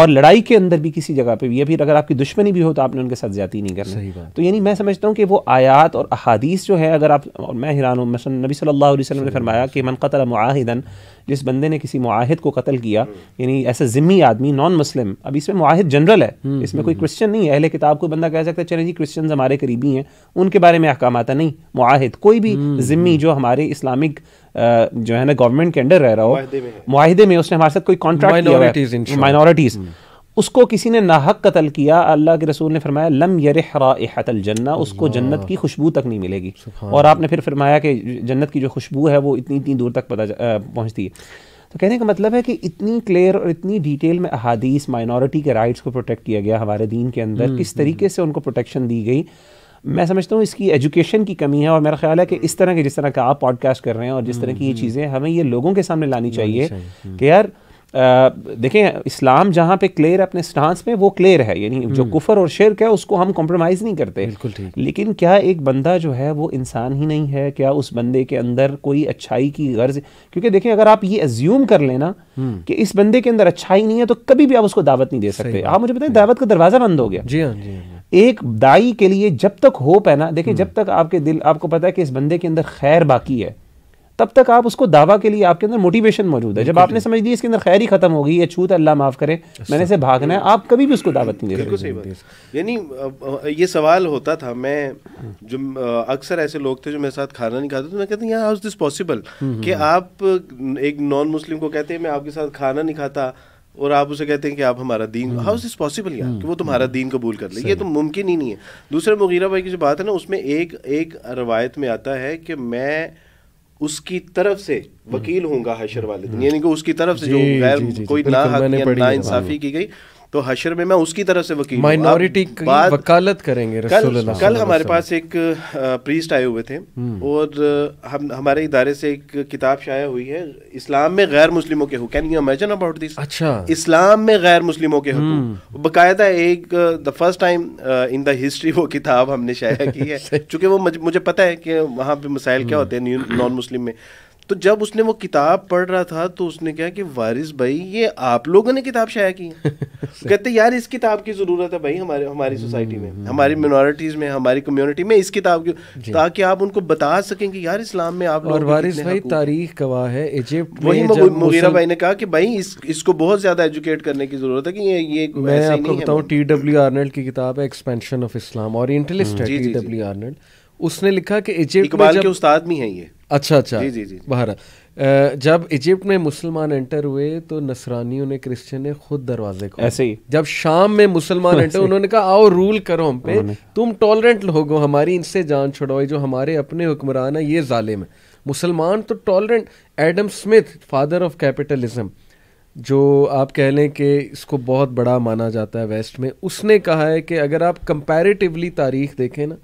और लड़ाई के अंदर भी किसी जगह पे भी या फिर अगर आपकी दुश्मनी भी हो तो आपने उनके साथ ज्यादा नहीं करना तो यानी मैं समझता हूँ कि वो आयात और अहादीस जो है अगर आप और मैं हैरान हूँ मसल नबी सल्ला वसलम ने फरमाया कि मन कतल माहिदन जिस बंदे ने किसी माहिद को कतल किया यानी ऐसा ज़िम्मी आदमी नॉन मुस्लिम अब इसमें माहिद जनरल है हम्म, इसमें हम्म, कोई क्रिश्चियन हम्म। नहीं है अहले किताब को बंदा कह सकता है चले जी क्रिश्चियन हमारे करीबी हैं उनके बारे में अहकाम आता नहीं माहिद कोई भी ज़िम्मी जो हमारे इस्लामिक जो है ना गवर्नमेंट के अंडर रह रहा हो माहदे में उसने हमारे साथ कोई कॉन्ट्रैक्ट माइनॉरिटीज hmm। उसको किसी ने नाहक कत्ल किया अल्लाह के रसूल ने फरमाया लम यरहतल जन्ना उसको जन्नत की खुशबू तक नहीं मिलेगी और आपने फिर फरमाया कि जन्नत की जो खुशबू है वो इतनी इतनी दूर तक पता पहुँचती है तो कहने का मतलब है कि इतनी क्लियर और इतनी डिटेल में अहादीस माइनॉरिटी के राइट्स को प्रोटेक्ट किया गया हमारे दीन के अंदर hmm, किस hmm, तरीके से उनको प्रोटेक्शन दी गई मैं समझता हूँ इसकी एजुकेशन की कमी है और मेरा ख्याल है कि इस तरह के जिस तरह का आप पॉडकास्ट कर रहे हैं और जिस तरह की ये हम्म, चीज़ें हम्म। हमें ये लोगों के सामने लानी चाहिए हम्म। कि यार देखें इस्लाम जहाँ पे क्लियर है अपने स्टांस में वो क्लियर है यानी जो कुफर और शिरक है उसको हम कॉम्प्रोमाइज़ नहीं करते बिल्कुल ठीक लेकिन क्या एक बंदा जो है वो इंसान ही नहीं है क्या उस बंदे के अंदर कोई अच्छाई की गर्ज क्योंकि देखें अगर आप ये एज्यूम कर लेना कि इस बंदे के अंदर अच्छाई नहीं है तो कभी भी आप उसको दावत नहीं दे सकते आप मुझे बताएं दावत का दरवाज़ा बंद हो गया जी हाँ जी हाँ। एक दाई के लिए जब तक होप है ना देखिए जब हम्म। तक आपके दिल आपको पता है कि इस बंदे के अंदर खैर बाकी है तब तक आप उसको दावा के लिए आपके अंदर मोटिवेशन मौजूद है जब आपने समझ लिया इसके अंदर खैर ही खत्म होगी ये छूत अल्लाह माफ करे मैंने से भागना है आप कभी भी उसको दावत नहीं दे सकते यानी ये सवाल होता था मैं जो अक्सर ऐसे लोग थे जो मेरे साथ खाना नहीं खाते थे तो मैं कहता यार हाउ इज दिस पॉसिबल कि हम्म। आप एक नॉन मुस्लिम को कहते हैं मैं आपके साथ खाना नहीं खाता और आप उसे कहते हैं कि आप हमारा दीन हाउ इज़ पॉसिबल यार कि वो तुम्हारा हम्म। दीन कबूल कर ले ये तो मुमकिन ही नहीं है दूसरा मुगीरा भाई की जो बात है ना उसमें एक एक रवायत में आता है कि मैं उसकी तरफ से हम्म। वकील होऊंगा हशर वाले दिन हम्म। यानी कि उसकी तरफ से जो गैर कोई ना ना इंसाफी की गई तो हशर में मैं उसकी तरह से वकील माइनॉरिटी वकालत करेंगे कल कल हमारे पास एक प्रीस्ट आए हुए थे हम्म। और हम हमारे इदारे से एक किताब शाया हुई है इस्लाम में गैर मुस्लिमों के हुक can you imagine about this अच्छा इस्लाम में गैर मुस्लिमों के हुकूक हम्म। बकायदा एक the first time in the history वो किताब हमने शाया की है चूंकि वो मुझे पता है कि वहाँ पे मसाइल क्या हम्म। होते हैं नॉन मुस्लिम में तो जब उसने वो किताब पढ़ रहा था तो उसने कहा कि वारिस भाई ये आप लोगों ने किताब शाया की कहते यार इस किताब की ज़रूरत है भाई हमारे हमारी सोसाइटी हम्म, हम्म। में हमारी मिनोरिटीज़ में हमारी कम्युनिटी में इस किताब की ताकि आप उनको बता सकें कि यार इस्लाम में आप लोग वारिस भाई तारीख गवाह है इजिप्ट वही मुगीरा भाई ने कहा कि भाई इस इसको बहुत ज़्यादा एजुकेट करने की ज़रूरत है कि ये ये मैं आपको बताऊँ टी डब्ल्यू आर्नल्ड की किताब है एक्सपेंशन ऑफ इस्लाम और इंटलिस्ट है टी डब्ल्यू आर्नल्ड उसने लिखा कि इजिप्ट में जब उस्ताद भी है ये अच्छा अच्छा जी जी जी, बाहर जब इजिप्ट में मुसलमान एंटर हुए तो नसरानियों ने क्रिश्चियन ने खुद दरवाजे को ऐसे ही जब शाम में मुसलमान एंटर उन्होंने कहा आओ रूल करो हम पे तुम टॉलरेंट लोग हो हमारी इनसे जान छुड़ाओ जो हमारे अपने हुक्मरान है ये जालिम है मुसलमान तो tolerant Adam Smith father of capitalism जो आप कह लें कि इसको बहुत बड़ा माना जाता है वेस्ट में उसने कहा है कि अगर आप कंपैरेटिवली तारीख देखें ना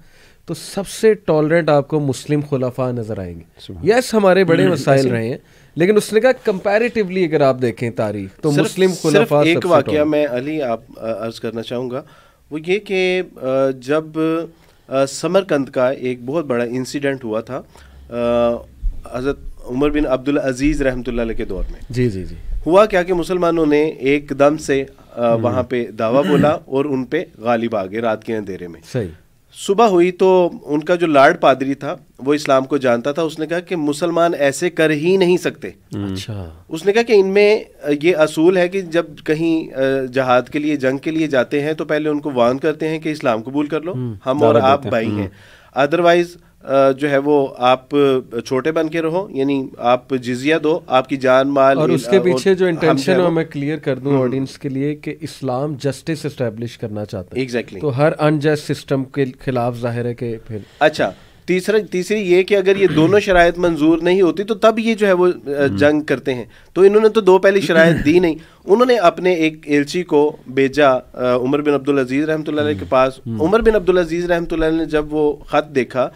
तो सबसे टॉलरेंट आपको मुस्लिम खुलाफा नज़र आएंगे यस हमारे बड़े हम्म, मसाइल रहे हैं लेकिन उसने कहा कंपैरेटिवली अगर आप देखें तारीख तो मुस्लिम खुलाफा एक वाक्य मैं अली आप अर्ज करना चाहूँगा वो ये कि जब समरकंद का एक बहुत बड़ा इंसिडेंट हुआ था हज़रत उमर बिन अब्दुल अजीज़ रहमत के दौर में जी जी जी हुआ क्या कि मुसलमानों ने एकदम से हम्म। वहाँ पे दावा बोला और उन पर गालिब आ गए रात के अंधेरे में सही सुबह हुई तो उनका जो लार्ड पादरी था वो इस्लाम को जानता था उसने कहा कि मुसलमान ऐसे कर ही नहीं सकते हम्म। अच्छा उसने कहा कि इनमें ये असूल है कि जब कहीं जहाद के लिए जंग के लिए जाते हैं तो पहले उनको वार्न करते हैं कि इस्लाम कबूल कर लो हम्म। हम और आप भाई हम्म। हैं अदरवाइज़ जो है वो आप छोटे बन के रहो यानी आप जिजिया दो आपकी जान माल और उसके पीछे जो इंटेंशन है मैं क्लियर कर दूं ऑडियंस हम्म। के लिए कि इस्लाम जस्टिस एस्टेब्लिश करना चाहता है एग्जैक्टली exactly. तो हर अनजस्ट सिस्टम के खिलाफ जाहिर है कि फिर अच्छा तीसरा तीसरी ये कि अगर ये दोनों शराय मंजूर नहीं होती तो तब ये जो है वो हम्म। जंग करते हैं तो इन्होंने तो दो पहली शराय दी नहीं उन्होंने अपने एक एलची को भेजा उमर बिन अब्दुल अजीज़ रहमत के हम्म। पास उमर बिन अब्दुल अजीज़ रहमत ने जब वो ख़त देखा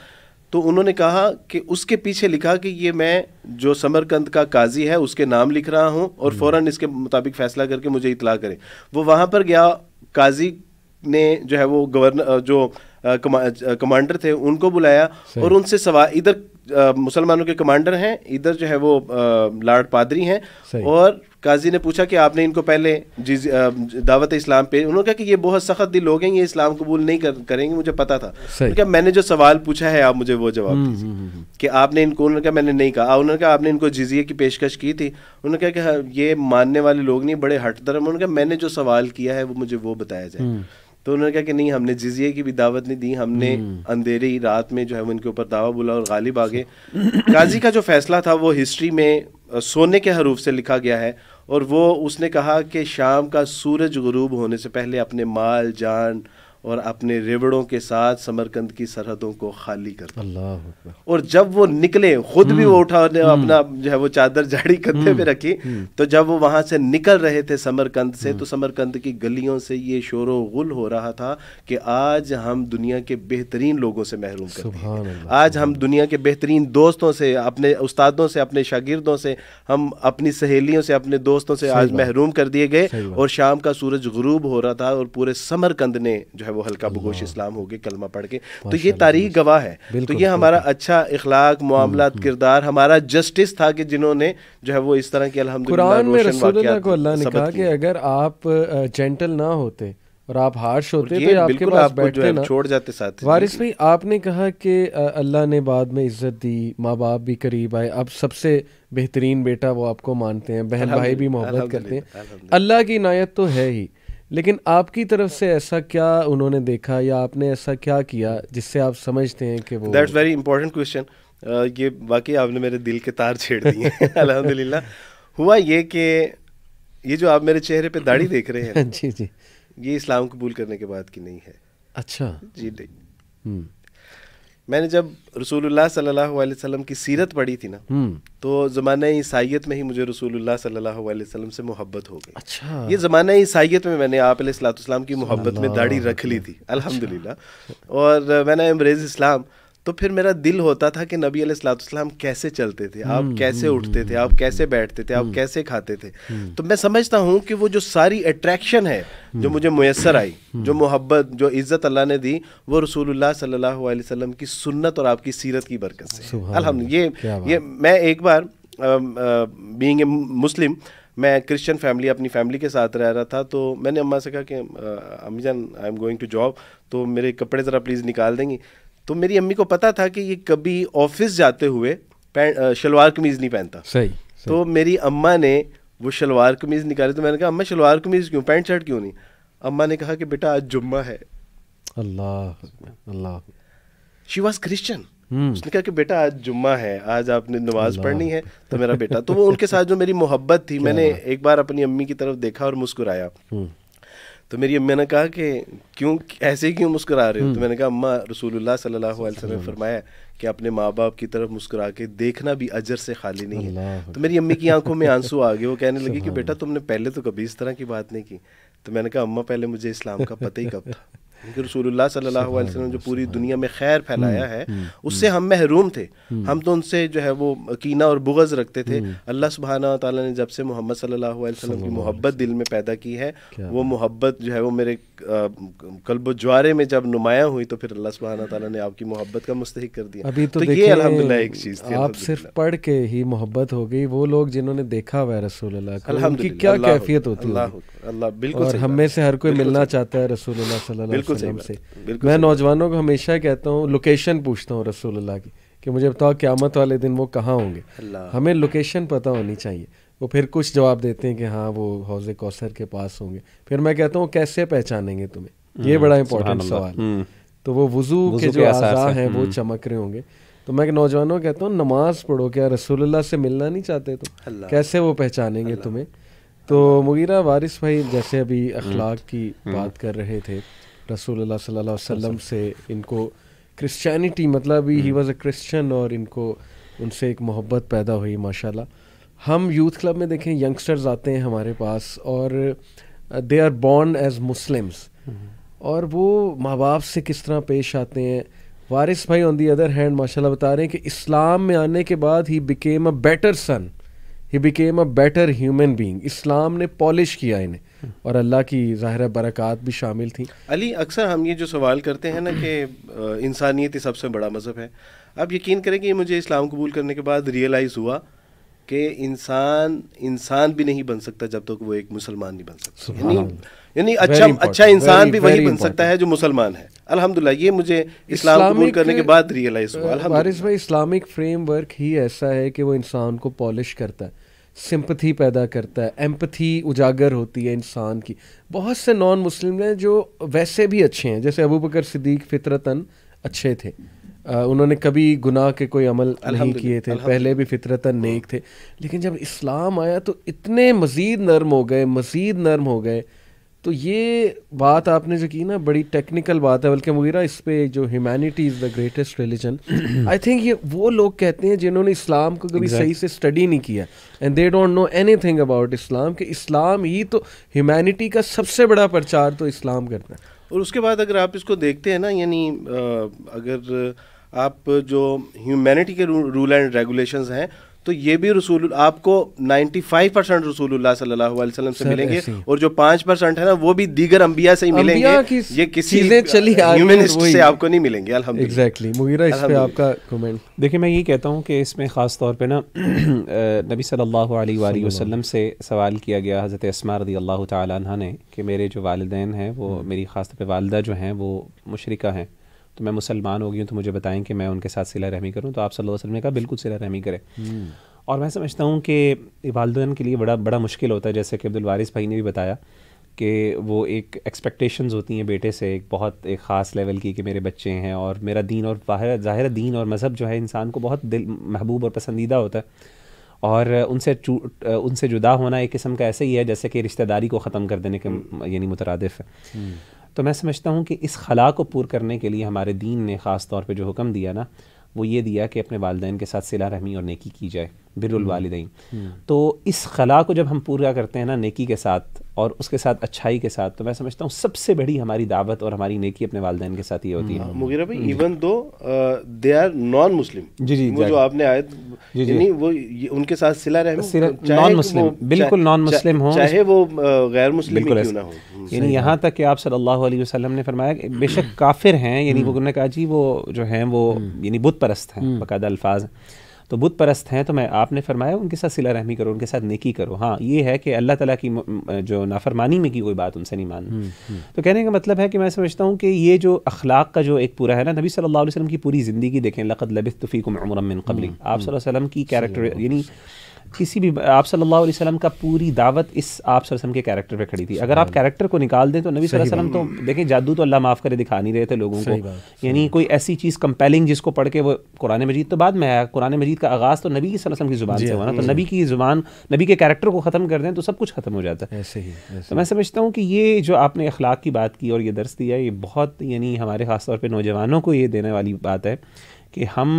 तो उन्होंने कहा कि उसके पीछे लिखा कि ये मैं जो समरकंद का काजी है उसके नाम लिख रहा हूँ और हम्म। फ़ौरन इसके मुताबिक फ़ैसला करके मुझे इतला करें वो वहाँ पर गया काजी ने जो है वो गवर्नर जो कमा, कमांडर थे उनको बुलाया और उनसे सवा इधर मुसलमानों के कमांडर हैं इधर जो है वो लार्ड पादरी हैं और काजी ने पूछा कि आपने इनको पहले जिज दावत इस्लाम पे उन्होंने कहा कि ये बहुत सख्त दिल लोग हैं ये इस्लाम कबूल नहीं कर, करेंगे मुझे पता था क्या मैंने जो सवाल पूछा है आप मुझे वो जवाब हम्म, हम्म, हम्म। कि आपने इनको उन्होंने कहा मैंने नहीं कहा उन्होंने कहा आपने इनको जिजिए की पेशकश की थी उन्होंने कहा कि हाँ, ये मानने वाले लोग नहीं बड़े हट धर्म उन्होंने कहा मैंने जो सवाल किया है वो मुझे वो बताया जाए तो उन्होंने कहा कि नहीं हमने जिजिए की भी दावत नहीं दी हमने हम्म। ही रात में जो है उनके ऊपर दावा बोला और गालिब आ गए हम्म। काजी का जो फैसला था वो हिस्ट्री में सोने के हरूफ से लिखा गया है और वो उसने कहा कि शाम का सूरज गरूब होने से पहले अपने माल जान और अपने रेवड़ों के साथ समरकंद की सरहदों को खाली कर और जब वो निकले खुद भी वो हम्म। उठा हम्म। अपना जो है वो चादर जाड़ी कंधे हम्म। पे रखी तो जब वो वहां से निकल रहे थे समरकंद से तो समरकंद की गलियों से ये शोर गुल हो रहा था कि आज हम दुनिया के बेहतरीन लोगों से महरूम कर आज हम दुनिया के बेहतरीन दोस्तों से अपने उस्तादों से अपने शागिर्दों से हम अपनी सहेलियों से अपने दोस्तों से आज महरूम कर दिए गए और शाम का सूरज गरूब हो रहा था और पूरे समरकंद ने जो है है वो हल्का बगोश इस्लाम हो गए कलमा पढ़ के तो ये तारीख गवाह है तो ये हमारा अच्छा इखलाक हम्म, मामला हम्म। किरदार हमारा जस्टिस था कि जिन्होंने जो है वो इस तरह की अलहमद को अल्लाह ने कहा कि अगर आप जेंटल ना होते और आप हार्श होते तो आपके पास आप बैठते ना छोड़ जाते साथ वारिस भाई आपने कहा कि अल्लाह ने बाद में इज्जत दी माँ बाप भी करीब आए अब सबसे बेहतरीन बेटा वो आपको मानते हैं बहन भाई भी मोहब्बत करते हैं अल्लाह की इनायत तो है ही लेकिन आपकी तरफ से ऐसा क्या उन्होंने देखा या आपने ऐसा क्या किया जिससे आप समझते हैं कि वो दैट्स वेरी इंपॉर्टेंट क्वेश्चन ये बाकी आपने मेरे दिल के तार छेड़ दिए अलहमदिल्ला हुआ ये कि ये जो आप मेरे चेहरे पे दाढ़ी देख रहे हैं जी जी ये इस्लाम कबूल करने के बाद की नहीं है अच्छा जी नहीं हम्म। मैंने जब रसूलुल्लाह सल्लल्लाहु अलैहि वसल्लम की सीरत पढ़ी थी ना हम्म। तो ज़माना ईसाइत में ही मुझे रसूलुल्लाह सल्लल्लाहु अलैहि वसल्लम से मोहब्बत हो गई अच्छा ये ज़माना ईसाइत में मैंने आप सलाम की मोहब्बत में दाढ़ी रख ली थी अच्छा। अल्हम्दुलिल्लाह और मैंने एम्ब्रेज इस्लाम तो फिर मेरा दिल होता था कि नबी अलैहिस्सलाम कैसे चलते थे आप हम्म, कैसे हम्म, उठते थे हम्म, आप कैसे बैठते थे आप कैसे खाते थे तो मैं समझता हूँ कि वो जो सारी अट्रैक्शन है जो मुझे मैसर आई जो मोहब्बत जो इज़्ज़त अल्लाह ने दी वो रसूलुल्लाह सल्लल्लाहु अलैहि वसल्लम की सुन्नत और आपकी सीरत की बरकत से अलहमद ये ये मैं एक बार बींग ए मुस्लिम मैं क्रिश्चियन फैमिली अपनी फैमिली के साथ रह रहा था तो मैंने अम्मा से कहा कि अम्मी जान I am going to job तो मेरे कपड़े ज़रा प्लीज़ निकाल देंगी तो मेरी अम्मी को पता था कि ये कभी ऑफिस जाते हुए शलवार कमीज नहीं पहनता सही, सही तो मेरी अम्मा ने वो शलवार कमीज निकाली तो मैंने कहा अम्मा शलवार कमीज क्यों पैंट शर्ट क्यों नहीं अम्मा ने कहा कि बेटा आज जुम्मा है अल्लाह अल्लाह शी वॉज क्रिश्चन उसने कहा कि बेटा आज जुम्मा है आज आपने नमाज पढ़नी है तो मेरा बेटा तो वो उनके साथ जो मेरी मोहब्बत थी मैंने एक बार अपनी अम्मी की तरफ देखा और मुस्कुराया हम्म। तो मेरी अम्मा ने कहा कि क्यों ऐसे क्यों मुस्करा रहे हो तो हम्म। मैंने कहा अम्मा रसूलुल्लाह सल्लल्लाहु अलैहि वसल्लम ने हम्म। फरमाया कि अपने माँ बाप की तरफ मुस्कुरा के देखना भी अजर से खाली नहीं है तो मेरी अम्मी की आंखों में आंसू आ गए वो कहने लगी कि बेटा तुमने पहले तो कभी इस तरह की बात नहीं की तो मैंने कहा अम्मा पहले मुझे इस्लाम का पता ही कब था क्योंकि रसूलुल्लाह सल्लल्लाहु अलैहि वसल्लम जो पूरी दुनिया में खैर फैलाया है हम्म, हम्म। उससे हम महरूम थे हम्म। हम तो उनसे जो है वो कीना और बुगज़ रखते थे अल्लाह सुबहाना तला ने जब से मोहम्मद सल्लल्लाहु अलैहि वसल्लम की मोहब्बत दिल में पैदा की है वो मोहब्बत जो है वो मेरे कल्ब ज्वारे में जब नुमाया हुई तो फिर अल्लाह सुबहाना तला ने आपकी मोहब्बत का मुस्तक कर दिया अभी तो, तो ये अलहमदिल्ला एक चीज़ थी आप सिर्फ पढ़ के ही मोहब्बत हो गई वो लोग जिन्होंने देखा हुआ रसूल की क्या कैफियत होती है अल्लाह बिल्कुल हमें से हर कोई मिलना चाहता है रसूल बिल्कुल सही से बिल्कुल मैं नौजवानों को हमेशा कहता हूँ लोकेशन पूछता हूँ रसूलुल्लाह की कि मुझे बताओ क्यामत वाले दिन वो कहाँ होंगे हमें लोकेशन पता होनी चाहिए वो फिर कुछ जवाब देते हैं कि हाँ वो हौज कौसर के पास होंगे फिर मैं कहता हूँ कैसे पहचानेंगे तुम्हें ये हम्म, बड़ा इंपॉर्टेंट सवाल हम्म। तो वो वजू के जो आजा हैं वो हम्म। चमक रहे होंगे तो मैं नौजवानों को कहता हूँ नमाज पढ़ो क्या रसूलुल्लाह से मिलना नहीं चाहते तो कैसे वो पहचानेंगे तुम्हें तो मुगीरा वारिस भाई जैसे अभी अखलाक की बात कर रहे थे रसूल सल्लल्लाहु अलैहि से इनको क्रिश्चियनिटी मतलब ही वॉज अ क्रिश्चियन और इनको उनसे एक मोहब्बत पैदा हुई माशाल्लाह हम यूथ क्लब में देखें यंगस्टर्स आते हैं हमारे पास और they are born as Muslims और वो माँ बाप से किस तरह पेश आते हैं वारिस भाई ऑन दी अदर हैंड माशाल्लाह बता रहे हैं कि इस्लाम में आने के बाद he became a better son he became a better human being Islam ने पॉलिश किया इन्हें और अल्लाह की ज़ाहिर बरक़ात भी शामिल थी अली अक्सर हम ये जो सवाल करते हैं ना कि इंसानियत ही सबसे बड़ा मज़हब है आप यकीन करें कि मुझे इस्लाम कबूल करने के बाद रियलाइज़ हुआ कि इंसान इंसान भी नहीं बन सकता जब तक तो वो एक मुसलमान नहीं बन सकता यानी यानी अच्छा अच्छा इंसान भी वही बन सकता है जो मुसलमान है अल्हम्दुलिल्लाह ये मुझे इस्लाम कबूल करने के बाद रियलाइज हुआ अल्हम्दुलिल्लाह इस्लामिक फ्रेमवर्क ही ऐसा है कि वो इंसान को पॉलिश करता है सिंपथी पैदा करता है एम्पथी उजागर होती है इंसान की बहुत से नॉन मुस्लिम हैं जो वैसे भी अच्छे हैं जैसे अबू बकर सिद्दीक फितरतन अच्छे थे आ, उन्होंने कभी गुनाह के कोई अमल नहीं किए थे पहले भी फितरतन नेक थे लेकिन जब इस्लाम आया तो इतने मज़ीद नर्म हो गए मज़ीद नर्म हो गए तो ये बात आपने जो की ना बड़ी टेक्निकल बात है बल्कि मुगीरा इस पे जो humanity is the greatest religion I think ये वो लोग कहते हैं जिन्होंने इस्लाम को कभी exactly. सही से स्टडी नहीं किया and they don't know anything thing about Islam कि इस्लाम ही तो ह्यूमैनिटी का सबसे बड़ा प्रचार तो इस्लाम करता है और उसके बाद अगर आप इसको देखते हैं ना यानी अगर आप जो ह्यूमैनिटी के रूल एंड रेगुलेशंस हैं तो ये भी रसूल आपको 95 परसेंट रसूलुल्लाह सल्लल्लाहु अलैहि वसल्लम से मिलेंगे और जो पांच परसेंट है ना वो भी दीगर अंबिया से ही मिलेंगे ये किसी चली ह्यूमनिस्ट से आपको नहीं मिलेंगे एग्जैक्टली मुगिरा इस पे आपका कमेंट देखिए मैं यही कहता हूँ कि इसमें ख़ास तौर पे ना नबी सल्लल्लाहु अलैहि वसल्लम से सवाल किया गया हज़रत अस्मा रदी अल्लाह तह ने कि मेरे जो वालदे हैं वो हम्म। मेरी ख़ास तौर पर वालदा जो हैं वो मुशरक़ा हैं तो मैं मुसलमान हो गई हूँ तो मुझे बताएं कि मैं उनके साथ सिला रहमी करूँ तो आप सल्लल्लाहु अलैहि वसल्लम ने कहा बिल्कुल सिला रहमी करें हम्म। और मैं समझता हूँ कि वालदेन के लिए बड़ा बड़ा मुश्किल होता है जैसे कि अब्दुल वारिस भाई ने भी बताया कि वो एक एक्सपेक्टेशंस होती हैं बेटे से एक बहुत एक ख़ास लेवल की कि मेरे बच्चे हैं और मेरा दीन और ज़ाहिर दीन और मज़हब जो है इंसान को बहुत दिल महबूब और पसंदीदा होता है और उनसे उनसे जुदा होना एक किस्म का ऐसे ही है जैसे कि रिश्तेदारी को ख़त्म कर देने के हम्म। यानी मुतरदफ़ है हम्म। तो मैं समझता हूँ कि इस खला को पूर करने के लिए हमारे दीन ने ख़ास तौर पर जो हुक्म दिया ना वो ये दिया कि अपने वालदेन के साथ सिला रहमी और नेकी की जाए बिरुल बिरवालदें हम्म। हम्म। तो इस खला को जब हम पूरा करते हैं ना नेकी के साथ और उसके साथ अच्छाई के साथ तो मैं समझता हूँ सबसे बड़ी हमारी दावत और हमारी नेकी अपने वाले के साथ ये होती है हम्म। मुगेरा भाई even though they are non Muslim जी जी वो जो आपने आयत जी जी वो उनके साथ सिला रहे नॉन मुस्लिम बिल्कुल नॉन मुस्लिम हो चाहे वो uh, गैर मुस्लिम क्यों ना हो यानी यहाँ तक कि आप सल्लल्लाहु अलैहि वसल्लम ने फरमाया कि बेशक काफिर हैं यानी वो उन्होंने कहा जी वो जो हैं वो यानी बुत परस्त हैं बकायदा अल्फाज हैं तो बुत परस्त हैं तो मैं आपने फरमाया उनके साथ सिला रहमी करो उनके साथ नेकी करो हाँ ये है कि अल्लाह ताला की जो नाफरमानी में की कोई बात उनसे नहीं मानना हम्म, हम्म। तो कहने का मतलब है कि मैं समझता हूँ कि ये जो अखलाक का जो एक पूरा है ना नबी सल्लल्लाहु अलैहि वसल्लम की पूरी ज़िंदगी देखें लक़द लबित तफ़ीकुम उमरम मिन कबली हम्म, आप वसल्लम की कैरेक्टर यानी किसी भी आप सल्लल्लाहु अलैहि वसल्लम का पूरी दावत इस आप वसल्लम के कैरेक्टर पे खड़ी थी अगर आप कैरेक्टर को निकाल दें तो नबी वसल्लम तो देखें जादू तो अल्लाह माफ़ करे दिखा नहीं रहे थे लोगों को यानी कोई ऐसी चीज़ कंपेलिंग जिसको पढ़ के वो कुरान मजीद तो बाद में आया कुरान मजीद का आगाज़ तो नबी वसम की ज़ुबान से हुआ ना हाँ, तो नबी हाँ। की ज़ुबान नबी के कैरेक्टर को ख़त्म कर दें तो सब कुछ ख़त्म हो जाता है तो मैं समझता हूँ कि ये जो आपने अखलाक की बात की और ये दर्ज दिया ये बहुत यानी हमारे खासतौर पर नौजवानों को ये देने वाली बात है कि हम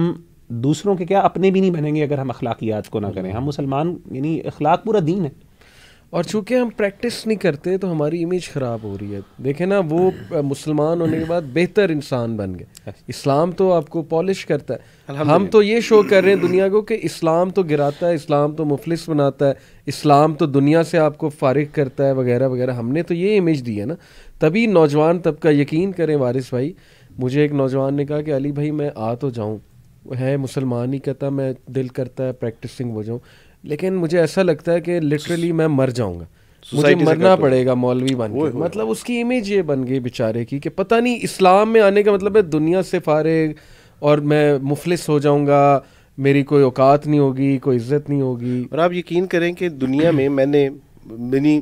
दूसरों के क्या अपने भी नहीं बनेंगे अगर हम अखलाकियात को ना करें हम मुसलमान यानी अखलाक पूरा दीन है और चूंकि हम प्रैक्टिस नहीं करते तो हमारी इमेज ख़राब हो रही है देखें ना वो मुसलमान होने के बाद बेहतर इंसान बन गए इस्लाम तो आपको पॉलिश करता है हम तो ये शो कर रहे हैं दुनिया को कि इस्लाम तो गिराता है इस्लाम तो मुफलिस बनाता है इस्लाम तो दुनिया से आपको फारिग करता है वगैरह वगैरह हमने तो ये इमेज दी है ना तभी नौजवान तबका यकीन करें वारिस भाई मुझे एक नौजवान ने कहा कि अली भाई मैं आ तो जाऊँ है मुसलमान ही कहता मैं दिल करता है प्रैक्टिसिंग हो जाऊँ लेकिन मुझे ऐसा लगता है कि लिटरली मैं मर जाऊँगा मुझे मरना पड़ेगा मौलवी बन के मतलब उसकी इमेज ये बन गई बेचारे की कि पता नहीं इस्लाम में आने का मतलब है दुनिया से फारे और मैं मुफलिस हो जाऊँगा मेरी कोई औकात नहीं होगी कोई इज्जत नहीं होगी और आप यकीन करें कि दुनिया में मैंने मिनी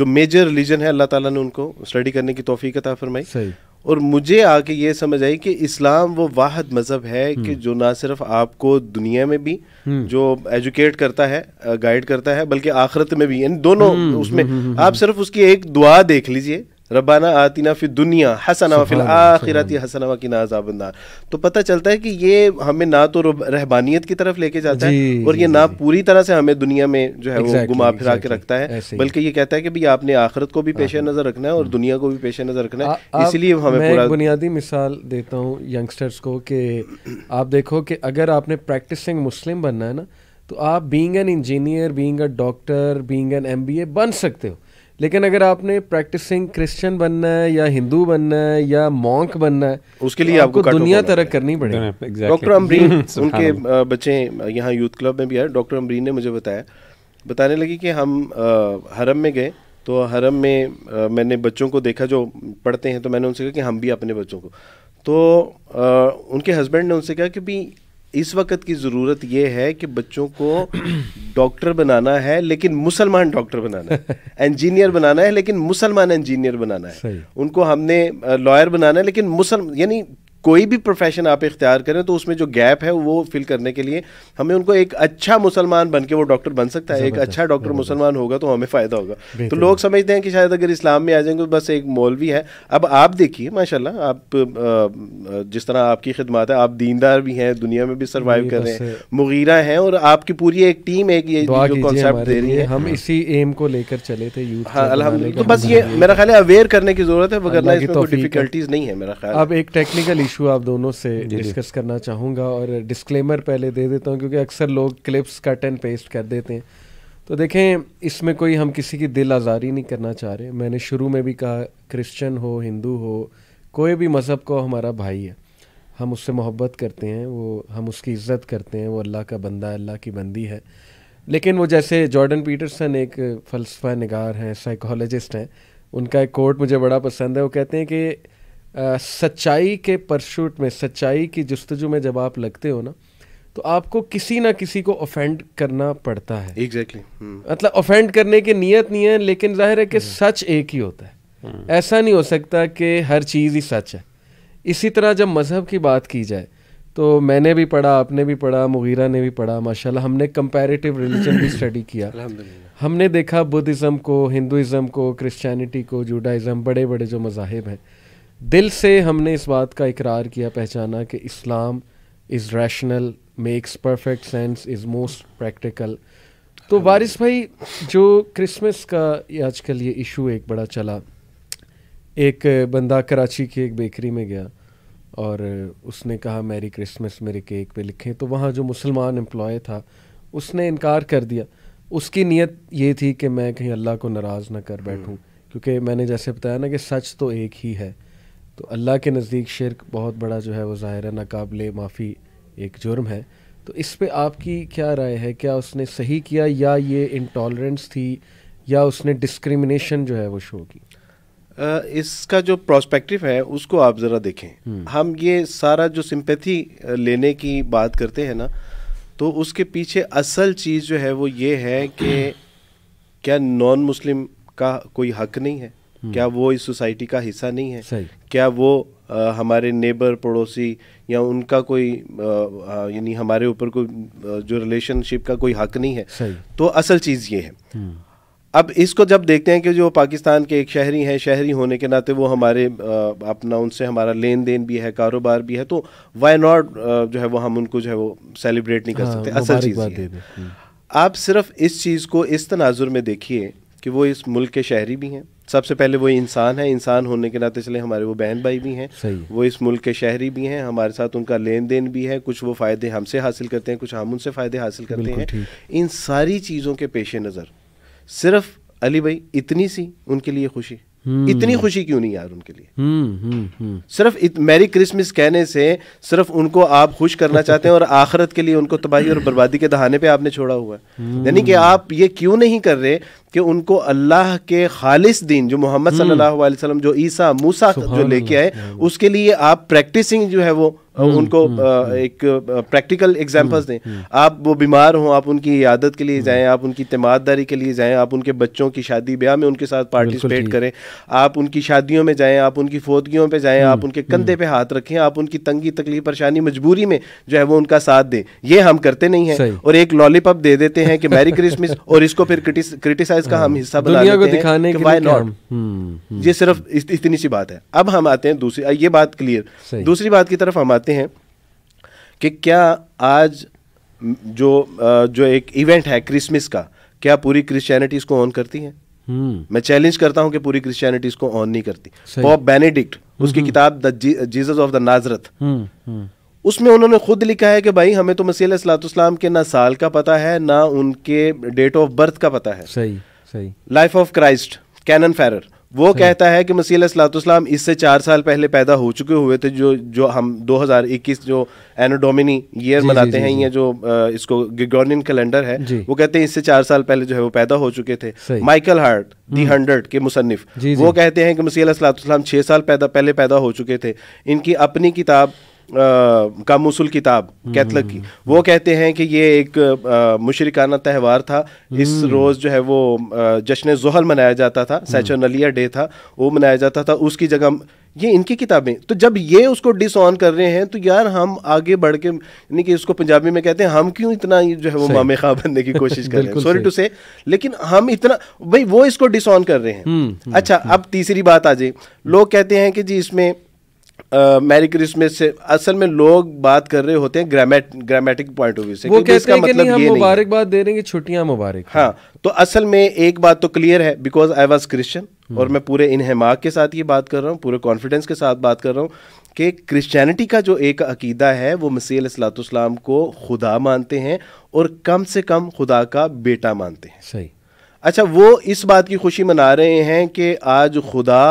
जो मेजर रिलीजन है अल्लाह ताला ने उनको स्टडी करने की तोफ़ी अता फरमाई सही और मुझे आके ये समझ आई कि इस्लाम वो वाहद मज़हब है कि हम्म। जो ना सिर्फ आपको दुनिया में भी हम्म। जो एजुकेट करता है गाइड करता है बल्कि आखिरत में भी यानी दोनों हम्म, उसमें आप सिर्फ उसकी एक दुआ देख लीजिए रबाना आतिना फिर दुनिया हसना फिर आखिरत हसना व किना अजाबंदार तो पता चलता है कि ये हमें ना तो रहबानियत की तरफ लेके जाता है और ये ना पूरी तरह से हमें दुनिया में जो है वो घुमा फिरा के रखता है बल्कि ये कहता है कि भाई आपने आखिरत को भी पेशे नज़र रखना है और हम्म। दुनिया को भी पेशे नज़र रखना है इसलिए हमें पूरा बुनियादी मिसाल देता हूँ यंगस्टर्स को कि आप देखो कि अगर आपने प्रैक्टिसिंग मुस्लिम बनना है ना तो आप being an engineer being a doctor being an M बन सकते हो लेकिन अगर आपने प्रैक्टिसिंग क्रिश्चियन बनना है या हिंदू बनना है या मॉन्क बनना है उसके लिए तो आपको, आपको दुनिया तरक करनी पड़ेगी डॉक्टर अमरीन उनके बच्चे यहाँ यूथ क्लब में भी आए डॉक्टर अमरीन ने मुझे बताया बताने लगी कि हम हरम में गए तो हरम में मैंने बच्चों को देखा जो पढ़ते हैं तो मैंने उनसे कहा कि हम भी अपने बच्चों को तो उनके हस्बैंड ने उनसे कहा कि भाई इस वक्त की ज़रूरत यह है कि बच्चों को डॉक्टर बनाना है लेकिन मुसलमान डॉक्टर बनाना है इंजीनियर बनाना है लेकिन मुसलमान इंजीनियर बनाना है उनको हमने लॉयर बनाना है लेकिन मुसलमान यानी कोई भी प्रोफेशन आप इख्तियार करें तो उसमें जो गैप है वो फिल करने के लिए हमें उनको एक अच्छा मुसलमान बन के वो डॉक्टर बन सकता है एक अच्छा डॉक्टर मुसलमान होगा तो हमें फ़ायदा होगा तो लोग समझते हैं कि शायद अगर इस्लाम में आ जाएंगे तो बस एक मौलवी है अब आप देखिए माशाल्लाह आप जिस तरह आपकी खिदमत है आप दीनदार भी हैं दुनिया में भी सर्वाइव कर तो रहे हैं मुगीरा हैं और आपकी पूरी एक टीम एक ये जो कॉन्सेप्ट दे रही है हम इसी एम को लेकर चले थे हाँ, तो बस ये मेरा ख्याल है अवेयर करने की ज़रूरत है वगैरह इसमें कोई डिफिकल्टीज नहीं है मेरा ख्याल अब एक टेक्निकल इशू आप दोनों से डिस्कस करना चाहूँगा और डिस्क्लेमर पहले दे देता हूँ क्योंकि अक्सर लोग क्लिप्स कट एंड पेस्ट कर देते हैं तो देखें इसमें कोई हम किसी की दिल आज़ारी नहीं करना चाह रहे मैंने शुरू में भी कहा क्रिश्चियन हो हिंदू हो कोई भी मज़हब को हमारा भाई है हम उससे मोहब्बत करते हैं वो हम उसकी इज़्ज़त करते हैं वो अल्लाह का बंदा अल्लाह की बंदी है लेकिन वो जैसे जॉर्डन पीटरसन एक फ़लसफा नगार हैं साइकोलॉजिस्ट हैं उनका एक कोट मुझे बड़ा पसंद है वो कहते हैं कि सच्चाई के परशूट में सच्चाई की जस्तजु में जब आप लगते हो ना तो आपको किसी ना किसी को ऑफेंड करना पड़ता है एग्जैक्टली exactly. hmm. मतलब ऑफेंड करने की नीयत नहीं है लेकिन जाहिर है कि hmm. सच एक ही होता है hmm. ऐसा नहीं हो सकता कि हर चीज़ ही सच है इसी तरह जब मज़हब की बात की जाए तो मैंने भी पढ़ा आपने भी पढ़ा मुगीरा ने भी पढ़ा माशाल्लाह हमने कंपैरेटिव रिलीजन भी स्टडी किया हमने देखा बुद्धिज़्म को हिंदुज़म को क्रिश्चियनिटी को जूडाइज़म बड़े बड़े जो मजाहब हैं दिल से हमने इस बात का इकरार किया पहचाना कि Islam is rational makes perfect sense is most practical तो वारिस भाई जो क्रिसमस का आजकल ये इशू एक बड़ा चला एक बंदा कराची की एक बेकरी में गया और उसने कहा मैरी क्रिसमस मेरे केक पे लिखें तो वहाँ जो मुसलमान एम्प्लॉय था उसने इनकार कर दिया उसकी नीयत ये थी कि मैं कहीं अल्लाह को नाराज़ ना कर बैठूँ hmm. क्योंकि मैंने जैसे बताया ना कि सच तो एक ही है तो अल्लाह के नज़दीक शिरक बहुत बड़ा जो है वो ज़ाहिर नाकबले माफ़ी एक जुर्म है तो इस पर आपकी क्या राय है क्या उसने सही किया या ये इंटॉलरेंस थी या उसने डिस्क्रिमिनेशन जो है वो शो की इसका जो प्रोस्पेक्टिव है उसको आप ज़रा देखें हम्म। हम ये सारा जो सिंपैथी लेने की बात करते हैं ना तो उसके पीछे असल चीज़ जो है वो ये है कि क्या नॉन मुस्लिम का कोई हक नहीं है हम्म। क्या वो इस सोसाइटी का हिस्सा नहीं है क्या वो आ, हमारे नेबर पड़ोसी या उनका कोई यानी हमारे ऊपर कोई जो रिलेशनशिप का कोई हक नहीं है तो असल चीज़ ये है हम्म। अब इसको जब देखते हैं कि जो पाकिस्तान के एक शहरी हैं शहरी होने के नाते वो हमारे अपना उनसे हमारा लेन देन भी है कारोबार भी है तो वाई नॉट जो है वो हम उनको जो है वो सेलिब्रेट नहीं कर हाँ, सकते हाँ, असल चीज़ हम्म। आप सिर्फ इस चीज़ को इस तनाजुर में देखिए कि वो इस मुल्क के शहरी भी हैं सबसे पहले वो इंसान है इंसान होने के नाते इसलिए हमारे वो बहन भाई भी हैं वो इस मुल्क के शहरी भी हैं हमारे साथ उनका लेन देन भी है कुछ वो फ़ायदे हमसे हासिल करते हैं कुछ हम उनसे फ़ायदे हासिल करते हैं इन सारी चीज़ों के पेश नज़र सिर्फ अली भाई इतनी सी उनके लिए खुशी इतनी हम्म। खुशी क्यों नहीं यार उनके लिए हम्म, हम्म, सिर्फ मैरी क्रिसमस कहने से सिर्फ उनको आप खुश करना चाहते हैं और आखरत के लिए उनको तबाही और बर्बादी के दहाने पे आपने छोड़ा हुआ है यानी कि आप ये क्यों नहीं कर रहे कि उनको अल्लाह के खालिस दिन जो मोहम्मद सल्लल्लाहु अलैहि वसल्लम जो ईसा मूसा जो लेके आए उसके लिए आप प्रैक्टिसिंग जो है वो हम्म, उनको हम्म, हम्म। एक प्रैक्टिकल एग्जाम्पल्स दें आप वो बीमार हों आप उनकी आदत के लिए जाएं आप उनकी तमाददारी के लिए जाएं आप उनके बच्चों की शादी ब्याह में उनके साथ पार्टिसिपेट करें आप उनकी शादियों में जाएं आप उनकी फोदगियों पे जाएं आप उनके कंधे पे हाथ रखें आप उनकी तंगी तकलीफ परेशानी मजबूरी में जो है वो उनका साथ दें ये हम करते नहीं हैं और एक लॉलीपॉप दे देते हैं कि मैरी क्रिसमस और इसको फिर क्रिटिसाइज का हम हाँ। हिस्सा बना ये सिर्फ इतनी सी बात है अब हम आते हैं दूसरी ये बात क्लियर दूसरी बात की तरफ हम आते चाहते हैं कि क्या आज जो जो एक इवेंट है क्रिसमस का क्या पूरी क्रिश्चियनिटी इसको ऑन करती है हम्म। मैं चैलेंज करता हूं कि पूरी क्रिश्चियनिटी इसको ऑन नहीं करती पॉप बेनेडिक्ट हम्म, उसकी हम्म। किताब the Jesus of the Nazareth उसमें उन्होंने खुद लिखा है कि भाई हमें तो मसीह सलाम के ना साल का पता है ना उनके डेट ऑफ बर्थ का पता है सही सही life of Christ canon Farrar वो हाँ। कहता है कि मसीह सलातम इससे चार साल पहले पैदा हो चुके हुए थे जो जो हम 2021 जो एनोडोमिनी ईयर मनाते हैं ये जो इसको गिगोनियन कैलेंडर है वो कहते हैं इससे चार साल पहले जो है वो पैदा हो चुके थे माइकल हार्ट दी हंड्रेड के मुसनफ वो कहते हैं कि मसीह सलातम छः साल पैदा पहले पैदा हो चुके थे इनकी अपनी किताब का मुसल किताब कैथलक की हम्म, वो हम्म। कहते हैं कि ये एक मुशरकाना त्यौहार था इस हम्म। रोज़ जो है वो जश्न जहल मनाया जाता था सैचनलिया डे था वो मनाया जाता था उसकी जगह ये इनकी किताबें तो जब ये उसको डिस ऑन कर रहे हैं तो यार हम आगे बढ़ के यानी कि इसको पंजाबी में कहते हैं हम क्यों इतना जो है वो मामे खा बनने की कोशिश कर रहे हैं सॉरी टू से लेकिन हम इतना भाई वो इसको डिस ऑन कर रहे हैं अच्छा अब तीसरी बात आ जाए लोग कहते हैं कि जी इसमें मैरी क्रिसमस से असल में लोग बात कर रहे होते हैं ग्रामेट ग्रामेटिक पॉइंट ऑफ व्यू से वो कहते इसका हैं मतलब हम मुबारकबाद दे रहे हैं छुट्टियां मुबारक हाँ तो असल में एक बात तो क्लियर है बिकॉज आई वॉज क्रिश्चन और मैं पूरे इनहमाक के साथ ये बात कर रहा हूँ पूरे कॉन्फिडेंस के साथ बात कर रहा हूँ कि क्रिश्चियनिटी का जो एक अकीदा है वो मसीह सलाम को खुदा मानते हैं और कम से कम खुदा का बेटा मानते हैं सही अच्छा वो इस बात की खुशी मना रहे हैं कि आज खुदा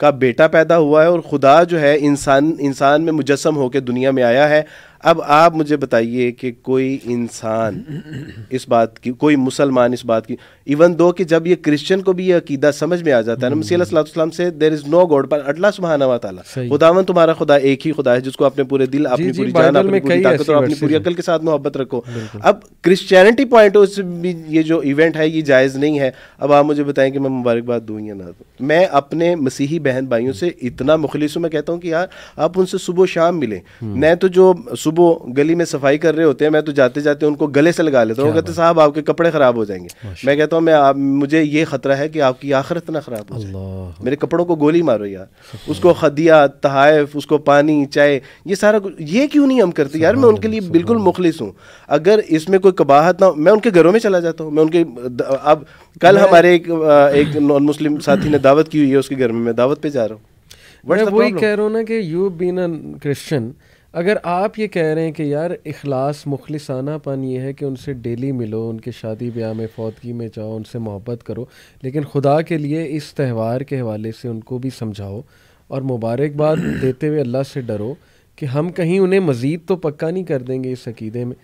का बेटा पैदा हुआ है और खुदा जो है इंसान इंसान में मुजस्म होकर दुनिया में आया है अब आप मुझे बताइए कि कोई इंसान इस बात की कोई मुसलमान इस बात की इवन दो कि जब ये क्रिश्चियन को भी ये अकीदा समझ में आ जाता है ना सलाम से देर इज़ नो गॉड पर अटला सुबहाना वा ताला खुदावन तुम्हारा खुदा एक ही खुदा है जिसको अपने पूरे दिल अपनी पूरी जान अपनी पूरी ताकत अपनी पूरी अकल के साथ मोहब्बत रखो अब क्रिश्चियनिटी पॉइंट ऑफ भी ये जो इवेंट है ये जायज़ नहीं है अब आप मुझे बताएं कि मैं मुबारकबाद दूँ या ना दूँ मैं अपने मसीही बहन भाइयों से इतना मुखलिस हूँ मैं कहता हूँ कि यार आप उनसे सुबह शाम मिलें न हम्म। तो जो सुबह गली में सफाई कर रहे होते हैं मैं तो जाते जाते उनको गले से लगा लेता हूँ कहते साहब आपके कपड़े ख़राब हो जाएंगे मैं कहता हूँ मैं आप मुझे ये ख़तरा है कि आपकी आखरत ना ख़राब हो जाए मेरे कपड़ों को गोली मारो यार उसको खदिया तहफ उसको पानी चाय ये सारा कुछ ये क्यों नहीं हम करते यार मैं उनके लिए बिल्कुल मुखलिस हूँ अगर इसमें कोई कबाहत ना मैं उनके घरों में चला जाता हूँ मैं उनके अब कल हमारे एक एक नॉन मुस्लिम साथी ने दावत की हुई है उसके घर में मैं दावत पे जा रहा हूँ वही कह रहा हूँ ना कि यू बीन अ क्रिश्चियन अगर आप ये कह रहे हैं कि यार इखलास पन ये है कि उनसे डेली मिलो उनके शादी ब्याह में फौतगी में जाओ उनसे मोहब्बत करो लेकिन खुदा के लिए इस त्यौहार के हवाले से उनको भी समझाओ और मुबारकबाद देते हुए अल्लाह से डरो कि हम कहीं उन्हें मज़ीद तो पक्का नहीं कर देंगे इस अकीदे में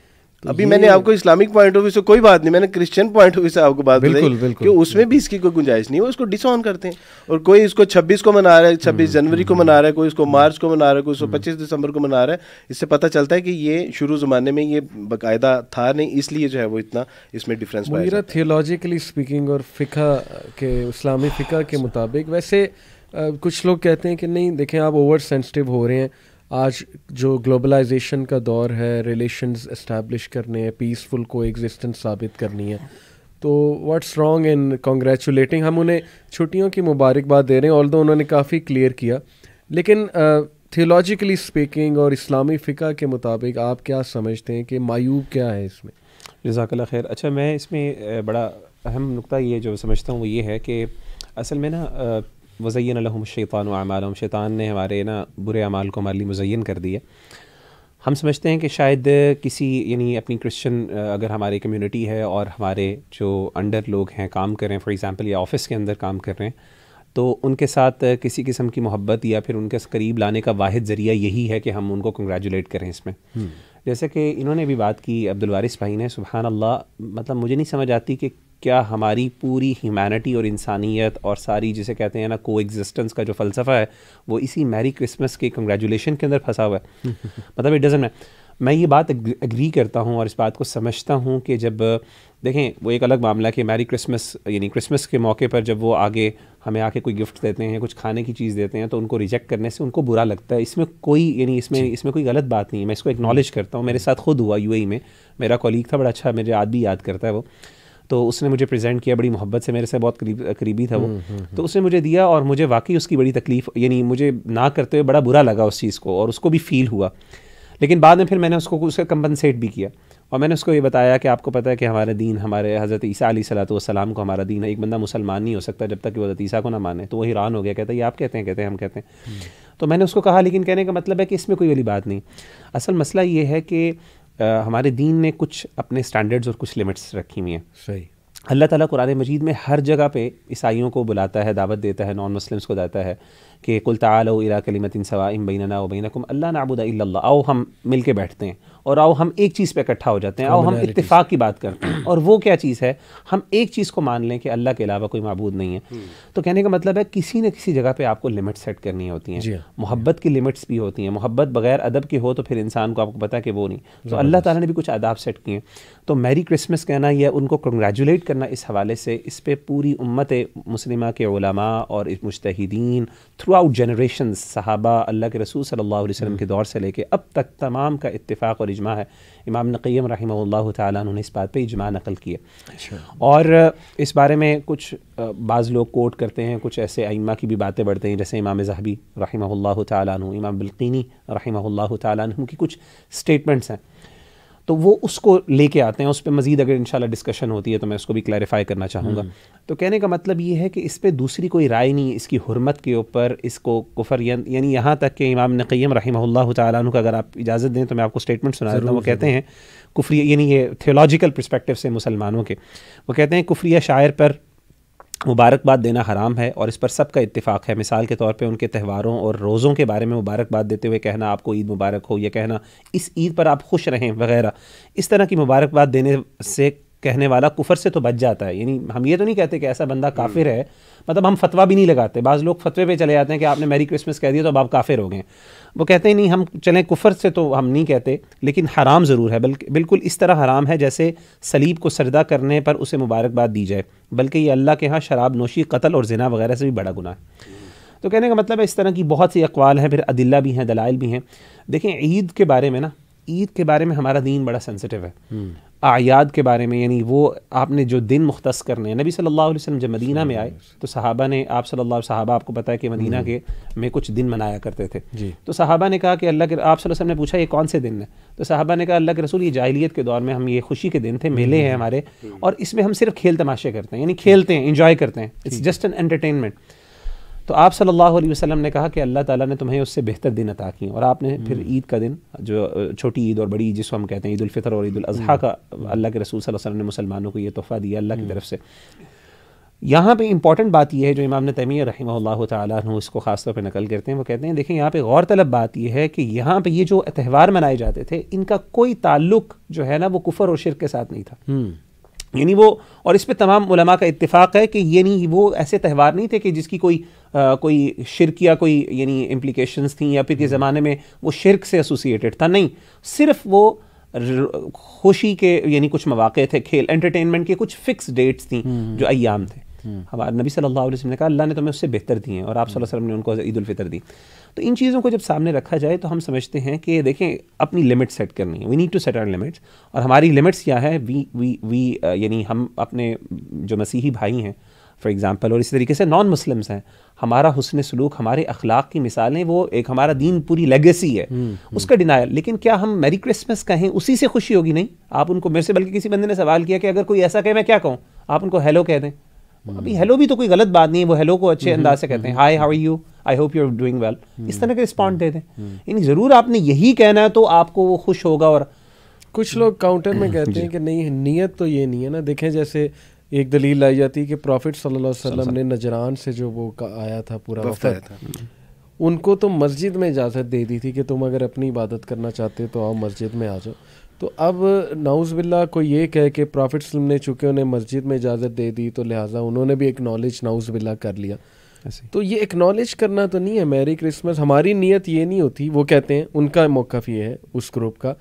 तो अभी मैंने आपको इस्लामिक पॉइंट ऑफ व्यू से कोई बात नहीं मैंने क्रिश्चियन पॉइंट ऑफ व्यू से आपको बात बिल्कुल, बिल्कुल, कि उसमें भी इसकी कोई गुंजाइश नहीं है उसको डिसऑन करते हैं और कोई इसको 26 को मना रहा है 26 हम्म, जनवरी को हम्म, मना हम्म। रहा है कोई इसको मार्च को मना रहा है कोई इसको 25 दिसंबर को मना रहा है इससे पता चलता है कि ये शुरू ज़माने में ये बाकायदा था नहीं इसलिए जो है वो इतना इसमें डिफरेंस मेरा थियोलॉजिकली स्पीकिंग और फ़िका के इस्लामी फ़िका के मुताबिक वैसे कुछ लोग कहते हैं कि नहीं देखें आप ओवर सेंसिटिव हो रहे हैं आज जो ग्लोबलाइजेशन का दौर है रिलेशंस इस्टेब्लिश करने हैं पीसफुल को एग्जिस्टेंस साबित करनी है तो व्हाट्स रॉन्ग इन कॉन्ग्रेचुलेटिंग हम उन्हें छुट्टियों की मुबारकबाद दे रहे हैं ऑल उन्होंने काफ़ी क्लियर किया लेकिन थियोलॉजिकली uh, स्पीकिंग और इस्लामी फ़िका के मुताबिक आप क्या समझते हैं कि मायूब क्या है इसमें जजाकल्ला खैर अच्छा मैं इसमें बड़ा अहम नुकता ये जो समझता हूँ वो ये है कि असल में ना वज़ैन लहमशान वमालम शैतान ने हमारे ना बुरे अमाल को हमारे लिए मुजैन कर दिया हम समझते हैं कि शायद किसी यानी अपनी क्रिश्चियन अगर हमारी कम्युनिटी है और हमारे जो अंडर लोग हैं काम कर रहे हैं फॉर एग्ज़ाम्पल या ऑफ़िस के अंदर काम कर रहे हैं तो उनके साथ किसी किस्म की मोहब्बत या फिर उनके करीब लाने का वाद ज़रिया यही है कि हम उनको कंग्रेचुलेट करें इसमें जैसे कि इन्होंने भी बात की अब्दुलवारिस भाई ने सुबहानल्ला मतलब मुझे नहीं समझ आती कि क्या हमारी पूरी ह्यूमैनिटी और इंसानियत और सारी जिसे कहते हैं ना को एग्जिस्टेंस का जो फ़लसफ़ा है वो इसी मैरी क्रिसमस के कंग्रेचुलेशन के अंदर फंसा हुआ है मतलब इट डजन मैं मैं ये बात एग्री करता हूँ और इस बात को समझता हूँ कि जब देखें वो एक अलग मामला कि मैरी क्रिसमस यानी क्रिसमस के मौके पर जब वो आगे हमें आके कोई गिफ्ट देते हैं कुछ खाने की चीज़ देते हैं तो उनको रिजेक्ट करने से उनको बुरा लगता है इसमें कोई यानी इसमें इसमें कोई गलत बात नहीं है मैं इसको एक्नॉलेज करता हूँ मेरे साथ खुद हुआ यू में मेरा कॉलीग था बड़ा अच्छा मेरे आज भी याद करता है वो तो उसने मुझे प्रेजेंट किया बड़ी मोहब्बत से मेरे से बहुत करीब करीबी था वो हम्म, हम्म, हम्म। तो उसने मुझे दिया और मुझे वाकई उसकी बड़ी तकलीफ यानी मुझे ना करते हुए बड़ा बुरा लगा उस चीज़ को और उसको भी फील हुआ लेकिन बाद में फिर मैंने उसको उसका कंपनसेट भी किया और मैंने उसको ये बताया कि आपको पता है कि हमारे दीन हमारे हज़रत ईसा सलात वसलाम को हमारा दीन है एक बंदा मुसलमान नहीं हो सकता जब तक कि हज़रत ईसा को ना माने तो वो हैरान हो गया कहता है ये आप कहते हैं कहते हैं हम कहते हैं तो मैंने उसको कहा लेकिन कहने का मतलब है कि इसमें कोई वाली बात नहीं असल मसला ये है कि हमारे दीन ने कुछ अपने स्टैंडर्ड्स और कुछ लिमिट्स रखी हुई हैं सही अल्लाह ताला कुरान मजीद में हर जगह पे ईसाइयों को बुलाता है दावत देता है नॉन मुस्लिम्स को जाता है कि कुल तालो इला कलीमतिन ना बैनना वबैनकुम अल्लाह नाबुदा इल्ला आओ हम मिल के बैठते हैं और आओ हम एक चीज़ पे इकट्ठा हो जाते हैं आओ हम इतफ़ाक़ की बात करते हैं और वो क्या चीज़ है हम एक चीज़ को मान लें कि अल्लाह के अलावा कोई मबूद नहीं है हम्म। तो कहने का मतलब है किसी न किसी जगह पर आपको लिमिट सेट करनी होती हैं हाँ। मोहब्बत की लिमिट्स भी होती हैं मोहब्बत बगैर अदब की हो तो फिर इंसान को आपको पता है कि वो नहीं तो अल्लाह तला ने भी कुछ आदाब सेट किए तो मैरी क्रिसमस कहना या उनको कंग्रेचुलेट करना इस हवाले से इस पर पूरी उम्मत मुसलिमा के और मुश्तिन थ्रू थ्रू आउट जनरेशन सहाबा अल्लाह के रसूल सल्ला वसम के दौर से लेके अब तक तमाम का इतफ़ाक़ और इजमा है इमाम नकीम रही उन्होंने इस बात पर इजमा नकल किए और इस बारे में कुछ बाज़ लोग कोट करते हैं कुछ ऐसे आइमा की भी बातें बढ़ते हैं जैसे इमाम जहबी रही तमाम बिल्कनी रही तुम की कुछ स्टेटमेंट्स हैं तो वो उसको लेके आते हैं उस पर मज़ीद अगर इन डिस्कशन होती है तो मैं उसको भी क्लैरिफाई करना चाहूँगा हम्म। तो कहने का मतलब ये है कि इस पर दूसरी कोई राय नहीं इसकी हरमत के ऊपर इसको कुफर यानी यहाँ तक कि इमाम नकीम रही तु का अगर आप इजाज़त दें तो मैं आपको स्टेटमेंट सुना देता हूँ वो कहते हैं कुफरी यानी ये थियोलॉजिकल परस्पेक्टिव से मुसलमानों के वो कहते हैं कुफरिया शायर पर मुबारकबाद देना हराम है और इस पर सबका इतफाक़ है मिसाल के तौर पे उनके त्यौहारों और रोज़ों के बारे में मुबारकबाद देते हुए कहना आपको ईद मुबारक हो यह कहना इस ईद पर आप खुश रहें वगैरह इस तरह की मुबारकबाद देने से कहने वाला कुफर से तो बच जाता है यानी हम ये तो नहीं कहते कि ऐसा बंदा हम्म। काफिर है मतलब हम फतवा भी नहीं लगाते बाज़ लोग फतवे पे चले जाते हैं कि आपने मेरी क्रिसमस कह दिया तो अब आप काफिर हो गए वो कहते हैं नहीं हम चलें कुफर से तो हम नहीं कहते लेकिन हराम ज़रूर है बल्कि बिल्कुल इस तरह हराम है जैसे सलीब को सरदा करने पर उसे मुबारकबाद दी जाए बल्कि ये अल्लाह के यहाँ शराब नोशी कत्ल और जना वगैरह से भी बड़ा गुना है तो कहने का मतलब है इस तरह की बहुत सी अकवाल हैं फिर अदिल्ला भी हैं दलाइल भी हैं देखें ईद के बारे में ना ईद के बारे में हमारा दीन बड़ा सेंसिटिव है हम्म। आयाद के बारे में यानी वो आपने जो दिन मुख्तस करने हैं नबी सल्लल्लाहु अलैहि वसल्लम जब मदीना में आए तो साहबा ने आप सल्लल्लाहु वसल्लम आपको पता है कि मदीना हम्म। के में कुछ दिन मनाया करते थे तो साहबा ने कहा कि अल्लाह के आप वसल्लम ने पूछा ये कौन से दिन है तो साहबा ने कहा अल्लाह के रसूल ये जाहिलियत के दौर में हम ये खुशी के दिन थे मेले हम्म। हैं हमारे और इसमें हम सिर्फ खेल तमाशे करते हैं यानी खेलते हैं इंजॉय करते हैं इट्स जस्ट एन एंटरटेनमेंट तो आप सल्लल्लाहु अलैहि वसल्लम ने कहा कि अल्लाह ताला ने तुम्हें उससे बेहतर दिन अता किए और आपने फिर हम्म। ईद का दिन जो छोटी ईद और बड़ी जिसको हम कहते हैं उल्फ़ितर और ईदाजी हम्म। का अल्लाह के रसूल वसल्लम ने मुसलमानों को ये तोहफ़ा दिया अल्लाह की हम्म। तरफ से यहाँ पे इंपॉर्टेंट बात यह है जो इमाम तमीर रही तुम इसको ख़ास तौर पर नकल करते हैं वो कहते हैं देखें यहाँ पे गौरतलब बात यह है कि यहाँ पे ये जो त्यौहार मनाए जाते थे इनका कोई ताल्लुक जो है ना वो कुफर और शिर के साथ नहीं था यानी वो और इस पर तमाम उलमा का इतफ़ाक़ है कि ये नहीं वो ऐसे त्यौहार नहीं थे कि जिसकी कोई कोई शिरक या कोई यानी इम्प्लिकेशंस थी या फिर के हम्म। ज़माने में वो शिरक से एसोसिएटेड था नहीं सिर्फ वो खुशी के यानी कुछ मौाक़े थे खेल एंटरटेनमेंट के कुछ फिक्स डेट्स थी जो अयाम थे हमारे हम्म। नबी सल्ला ने कहा अल्लाह ने तुम्हें उससे बेहतर दिए हैं और आप हम्म। सल्लल्लाहु अलैहि वसल्लम ने उनको ईद दी तो इन चीज़ों को जब सामने रखा जाए तो हम समझते हैं कि देखें अपनी लिमिट सेट करनी है we need to set our limits और हमारी लिमिट्स क्या है वी वी वी यानी हम अपने जो मसीही भाई हैं फॉर एग्ज़ाम्पल और इसी तरीके से नॉन मुस्लिम्स हैं हमारा हसन सलूक हमारे अखलाक की मिसालें वो एक हमारा दीन पूरी लेगेसी है हम्म, हम्म। उसका डिनायल लेकिन क्या हम मेरी क्रिसमस कहें उसी से खुशी होगी नहीं आप उनको मेरे से बल्कि किसी बंदे ने सवाल किया कि अगर कोई ऐसा कहे मैं क्या कहूँ आप उनको हेलो कह दें हम्म। अभी हेलो भी तो कोई गलत बात नहीं है वो हेलो को अच्छे अंदाज से कहते हैं hi how you I hope you are doing well इस तरह के रिस्पॉन्ड दे दें यानी ज़रूर आपने यही कहना है तो आपको वो खुश होगा और कुछ लोग काउंटर में कहते हैं कि नहीं नीयत तो ये नहीं है ना देखें जैसे एक दलील लाई जाती है कि प्रॉफिट सल्लल्लाहु अलैहि वसल्लम ने नजरान से जो वो का आया था पूरा वफद उनको तो मस्जिद में इजाज़त दे दी थी कि तुम अगर अपनी इबादत करना चाहते हो तो आओ मस्जिद में आ जाओ तो अब नाउज़ बिल्ला को ये कह के प्रॉफिट ने चूँकि उन्हें मस्जिद में इजाज़त दे दी तो लिहाजा उन्होंने भी एक नॉलेज नाउज़ बिल्ला कर लिया तो ये एक्नॉलेज करना तो नहीं है मेरी क्रिसमस हमारी नीयत ये नहीं होती वो कहते हैं उनका मौक़ ये है उस ग्रुप का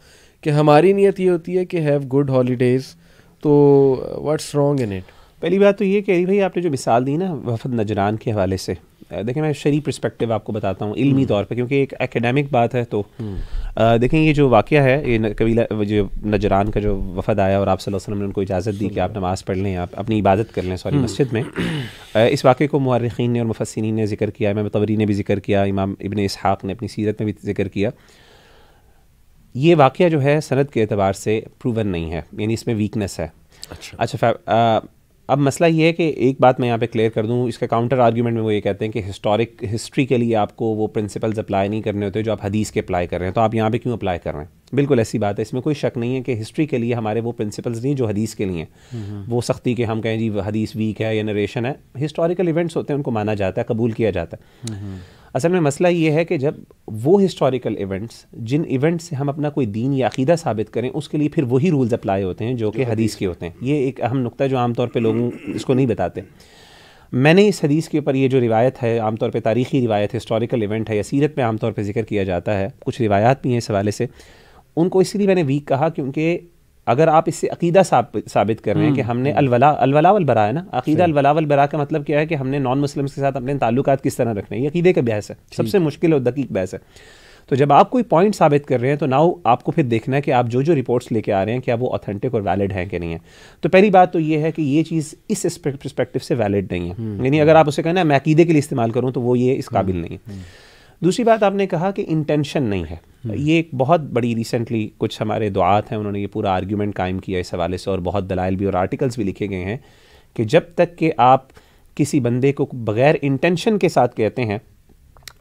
कि हमारी नीयत ये होती है कि हैव गुड हॉलीडेज़ तो व्हाट्स रॉन्ग इन इट पहली बात तो ये कह रही भाई आपने जो मिसाल दी ना वफद नजरान के हवाले से uh, देखें मैं शरी परस्पेक्टिव आपको बताता हूँ इलमी hmm. तौर पर क्योंकि एक एकेडमिक बात है तो hmm. uh, देखें ये जो वाक़ है ये कबीला जो नजरान का जो वफद आया और आप सल्लल्लाहु वसल्लम ने उनको इजाज़त दी कि आप नमाज़ पढ़ लें आप अपनी इबादत कर लें सॉरी hmm. मस्जिद में uh, इस वाक़े को मर्रखीन ने और मुफसिन ने जिक्र किया इमाम तवरी ने भी जिक्र किया इमाम इबन इसहाक़ ने अपनी सीरत में भी जिक्र किया ये वाक़ जो है सनद के अतबार से प्रूवन नहीं है यानी इसमें वीकनेस है अच्छा अच्छा फैब अब मसला ये है कि एक बात मैं यहाँ पे क्लियर कर दूँ इसका काउंटर आर्ग्यूमेंट में वो ये कहते हैं कि हिस्टोरिक हिस्ट्री के लिए आपको वो प्रिंसिपल्स अप्लाई नहीं करने होते जो आप हदीस के अप्लाई कर रहे हैं तो आप यहाँ पे क्यों अप्लाई कर रहे हैं बिल्कुल ऐसी बात है इसमें कोई शक नहीं है कि हिस्ट्री के लिए हमारे वो प्रिंसिपल्स नहीं जो हदीस के लिए हैं हम्म, हम्म। वो सख्ती के हम कहें जी हदीस वीक है या नरेशन है हिस्टोरिकल इवेंट्स होते हैं उनको माना जाता है कबूल किया जाता है हम्म, असल में मसला ये है कि जब वो हिस्टोरिकल इवेंट्स जिन इवेंट्स से हम अपना कोई दीन या अकीदा साबित करें उसके लिए फिर वही रूल्स अप्लाई होते हैं जो कि हदीस के होते हैं ये एक अहम नुकता है जो आमतौर पर लोगों हम्म। इसको नहीं बताते मैंने इस हदीस के ऊपर ये जो रिवायत है आमतौर पर तारीखी रिवायत हिस्टोरिकल इवेंट है या सीरत में आमतौर पर जिक्र किया जाता है कुछ रिवायात भी हैं इस हवाले से उनको इसीलिए मैंने वीक कहा क्योंकि अगर आप इससे अकीदा साबित कर रहे हैं कि हम्म, हमने हम्म। अलवला अलवला वलबरा है ना अकीदा अलवला वलबरा का मतलब क्या है कि हमने नॉन मुस्लिम्स के साथ अपने ताल्लुक किस तरह रखने ये अकीदे का बहस है सबसे मुश्किल और दकीक बहस है तो जब आप कोई पॉइंट साबित कर रहे हैं तो नाउ आपको फिर देखना है कि आप जो जो रिपोर्ट्स लेके आ रहे हैं क्या वो ऑथेंटिक और वैलिड हैं कि नहीं है तो पहली बात तो ये है कि ये चीज़ इस परस्पेक्टिव से वैलिड नहीं है हम्म, यानी अगर आप उसे कहना मैं अकीदे के लिए इस्तेमाल करूँ तो वो ये इस काबिल नहीं है दूसरी बात आपने कहा कि इंटेंशन नहीं है हम्म। ये एक बहुत बड़ी रिसेंटली कुछ हमारे दुआत हैं उन्होंने ये पूरा आर्ग्यूमेंट कायम किया इस हवाले से और बहुत दलाइल भी और आर्टिकल्स भी लिखे गए हैं कि जब तक कि आप किसी बंदे को बगैर इंटेंशन के साथ कहते हैं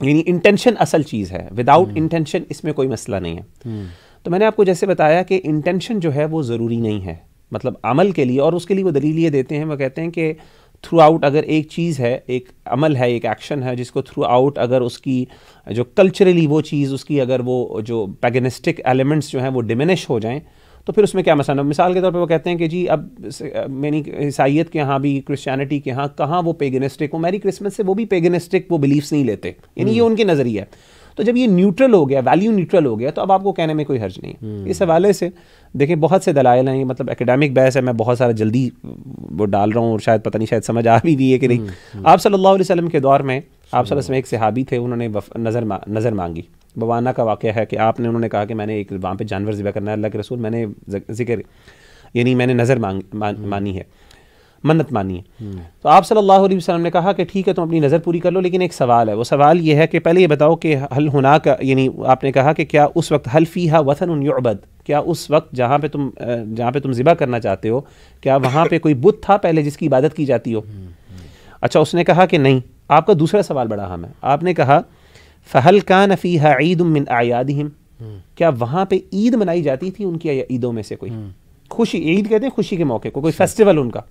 यानी इंटेंशन असल चीज़ है विदाउट इंटेंशन हम्म। इसमें कोई मसला नहीं है हम्म। तो मैंने आपको जैसे बताया कि इंटेंशन जो है वो ज़रूरी नहीं है मतलब अमल के लिए और उसके लिए वो दलील ये देते हैं वो कहते हैं कि थ्रू आउट अगर एक चीज़ है एक अमल है एक एक्शन है जिसको थ्रू आउट अगर उसकी जो कल्चरली वो चीज़ उसकी अगर वो जो पैगनिस्टिक एलिमेंट्स जो हैं वो डिमिनिश हो जाएं तो फिर उसमें क्या मसला मिसाल के तौर पर वो कहते हैं कि जी अब मैंने ईसाइत के यहाँ भी क्रिश्चियनिटी के यहाँ कहाँ वो पेगनिस्टिक हो मेरी क्रिसमस से वो भी पेगनिस्टिक वो बिलीव्स नहीं लेते यानी ये hmm. उनकी नज़रिया है तो जब ये न्यूट्रल हो गया वैल्यू न्यूट्रल हो गया तो अब आपको कहने में कोई हर्ज नहीं है hmm. इस हवाले से देखें बहुत से दलाइल हैं मतलब एकेडमिक बहस है मैं बहुत सारा जल्दी वो डाल रहा हूँ और शायद पता नहीं शायद समझ आ भी रही है कि नहीं हम्म, हम्म। आप सल्लल्लाहु अलैहि वसल्लम के दौर में आप वसल्लम एक सहाबी थे उन्होंने नज़र मा, नज़र मांगी बवाना का वाक़ है कि आपने उन्होंने कहा कि मैंने एक वहाँ पर जानवर ज़िबा करना है अल्लाह के रसूल मैंने जिक्र यानी मैंने नज़र मांग मा, हम्म। मानी है मन्नत मानी है तो आप सल्लल्लाहु अलैहि वसल्लम ने कहा कि ठीक है तुम अपनी नज़र पूरी कर लो लेकिन एक सवाल है वो सवाल ये है कि पहले ये बताओ कि हल होना का यानी आपने कहा कि क्या उस वक्त हल फ़ी है वसन युबद क्या उस वक्त जहाँ पे तुम जहाँ पे तुम ज़िबा करना चाहते हो क्या वहाँ पे कोई बुत था पहले जिसकी इबादत की जाती हो अच्छा उसने कहा कि नहीं आपका दूसरा सवाल बड़ा हम है आपने कहा फ़हल का नफ़ी है ईद उमिन आयादहिम क्या वहाँ पर ईद मनाई जाती थी उनकी ईदों में से कोई खुशी ईद कहते हैं खुशी के मौके को कोई फेस्टिवल अच्छा। उनका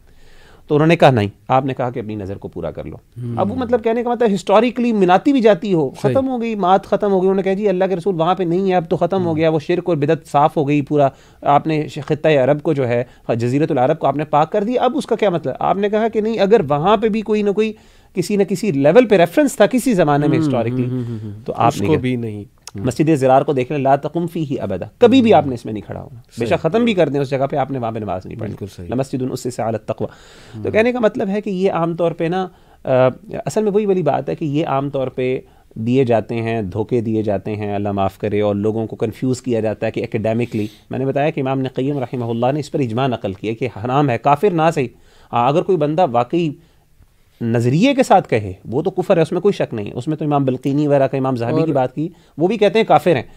तो उन्होंने कहा नहीं आपने कहा कि अपनी नज़र को पूरा कर लो हम्म। अब वो मतलब कहने का मतलब हिस्टोरिकली मिलाती भी जाती हो ख़त्म हो गई मात ख़त्म हो गई उन्होंने कहा जी अल्लाह के रसूल वहां पे नहीं है अब तो ख़त्म हो हम्म। गया वो शिरक और बिदत साफ़ हो गई पूरा आपने ख़त्े अरब को जो है जजीरत अरब को आपने पाक कर दिया अब उसका क्या मतलब आपने कहा कि नहीं अगर वहां पर भी कोई ना कोई किसी न किसी लेवल पे रेफरेंस था किसी ज़माने में हिस्टोरिकली हम्म, तो आपने भी नहीं हम्म। मस्जिद जरार को देख लें ला तकुम्फी ही अबदा कभी भी हम्म। आपने इसमें नहीं खड़ा होना बेशक ख़त्म भी कर दें उस जगह पे आपने वहाँ पर नमाज नहीं पढ़ी मस्जिद उससे से आलत तकवा हम्म। तो कहने का मतलब है कि ये आमतौर पर ना असल में वही वाली बात है कि ये आमतौर पर दिए जाते हैं धोखे दिए जाते हैं अल्लाह माफ़ करे और लोगों को कन्फ्यूज़ किया जाता है कि एकेडमिकली मैंने बताया कि इमाम नकीम रही ने इस पर इजमा नकल किया कि हराम है काफिर ना सही हाँ अगर कोई बंदा वाकई नज़रिए के साथ कहे वो तो कुफर है उसमें कोई शक नहीं है उसमें तो इमाम बल्किनी वगैरह का इमाम जहाबी की बात की वो भी कहते हैं काफिर हैं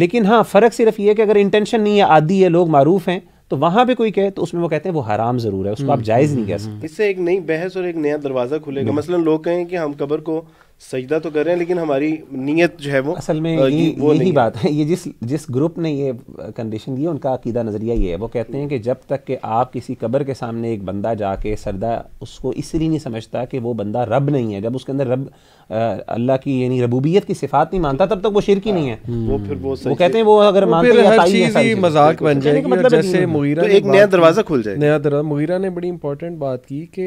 लेकिन हाँ फ़र्क सिर्फ ये है कि अगर इंटेंशन नहीं है आदि है लोग मारूफ हैं तो वहाँ पे कोई कहे तो उसमें वो कहते हैं वो हराम ज़रूर है उसको आप हम्म, जायज़ नहीं हम्म, कह हम्म, सकते इससे एक नई बहस और एक नया दरवाज़ा खुलेगा मसलन लोग कहें कि हम कबर को सजदा तो कर रहे हैं लेकिन हमारी नीयत जो है वो असल में ये, ये, वो यही बात है ये जिस जिस ग्रुप ने ये कंडीशन दी उनका अकीदा नज़रिया ये है वो कहते हैं कि जब तक कि आप किसी कब्र के सामने एक बंदा जाके सरदा उसको इसलिए नहीं समझता कि वो बंदा रब नहीं है जब उसके अंदर रब अल्लाह की यानी रबूबियत की सिफात नहीं मानता तब तक वो शिरक ही नहीं है हाँ। वो फिर वो वो कहते हैं वो अगर मजाक बन जाएगी मतलब जैसे तो मुगीरा एक नया दरवाज़ा खुल जाए नया दरवाज़ा मुगीरा ने बड़ी इंपॉर्टेंट बात की कि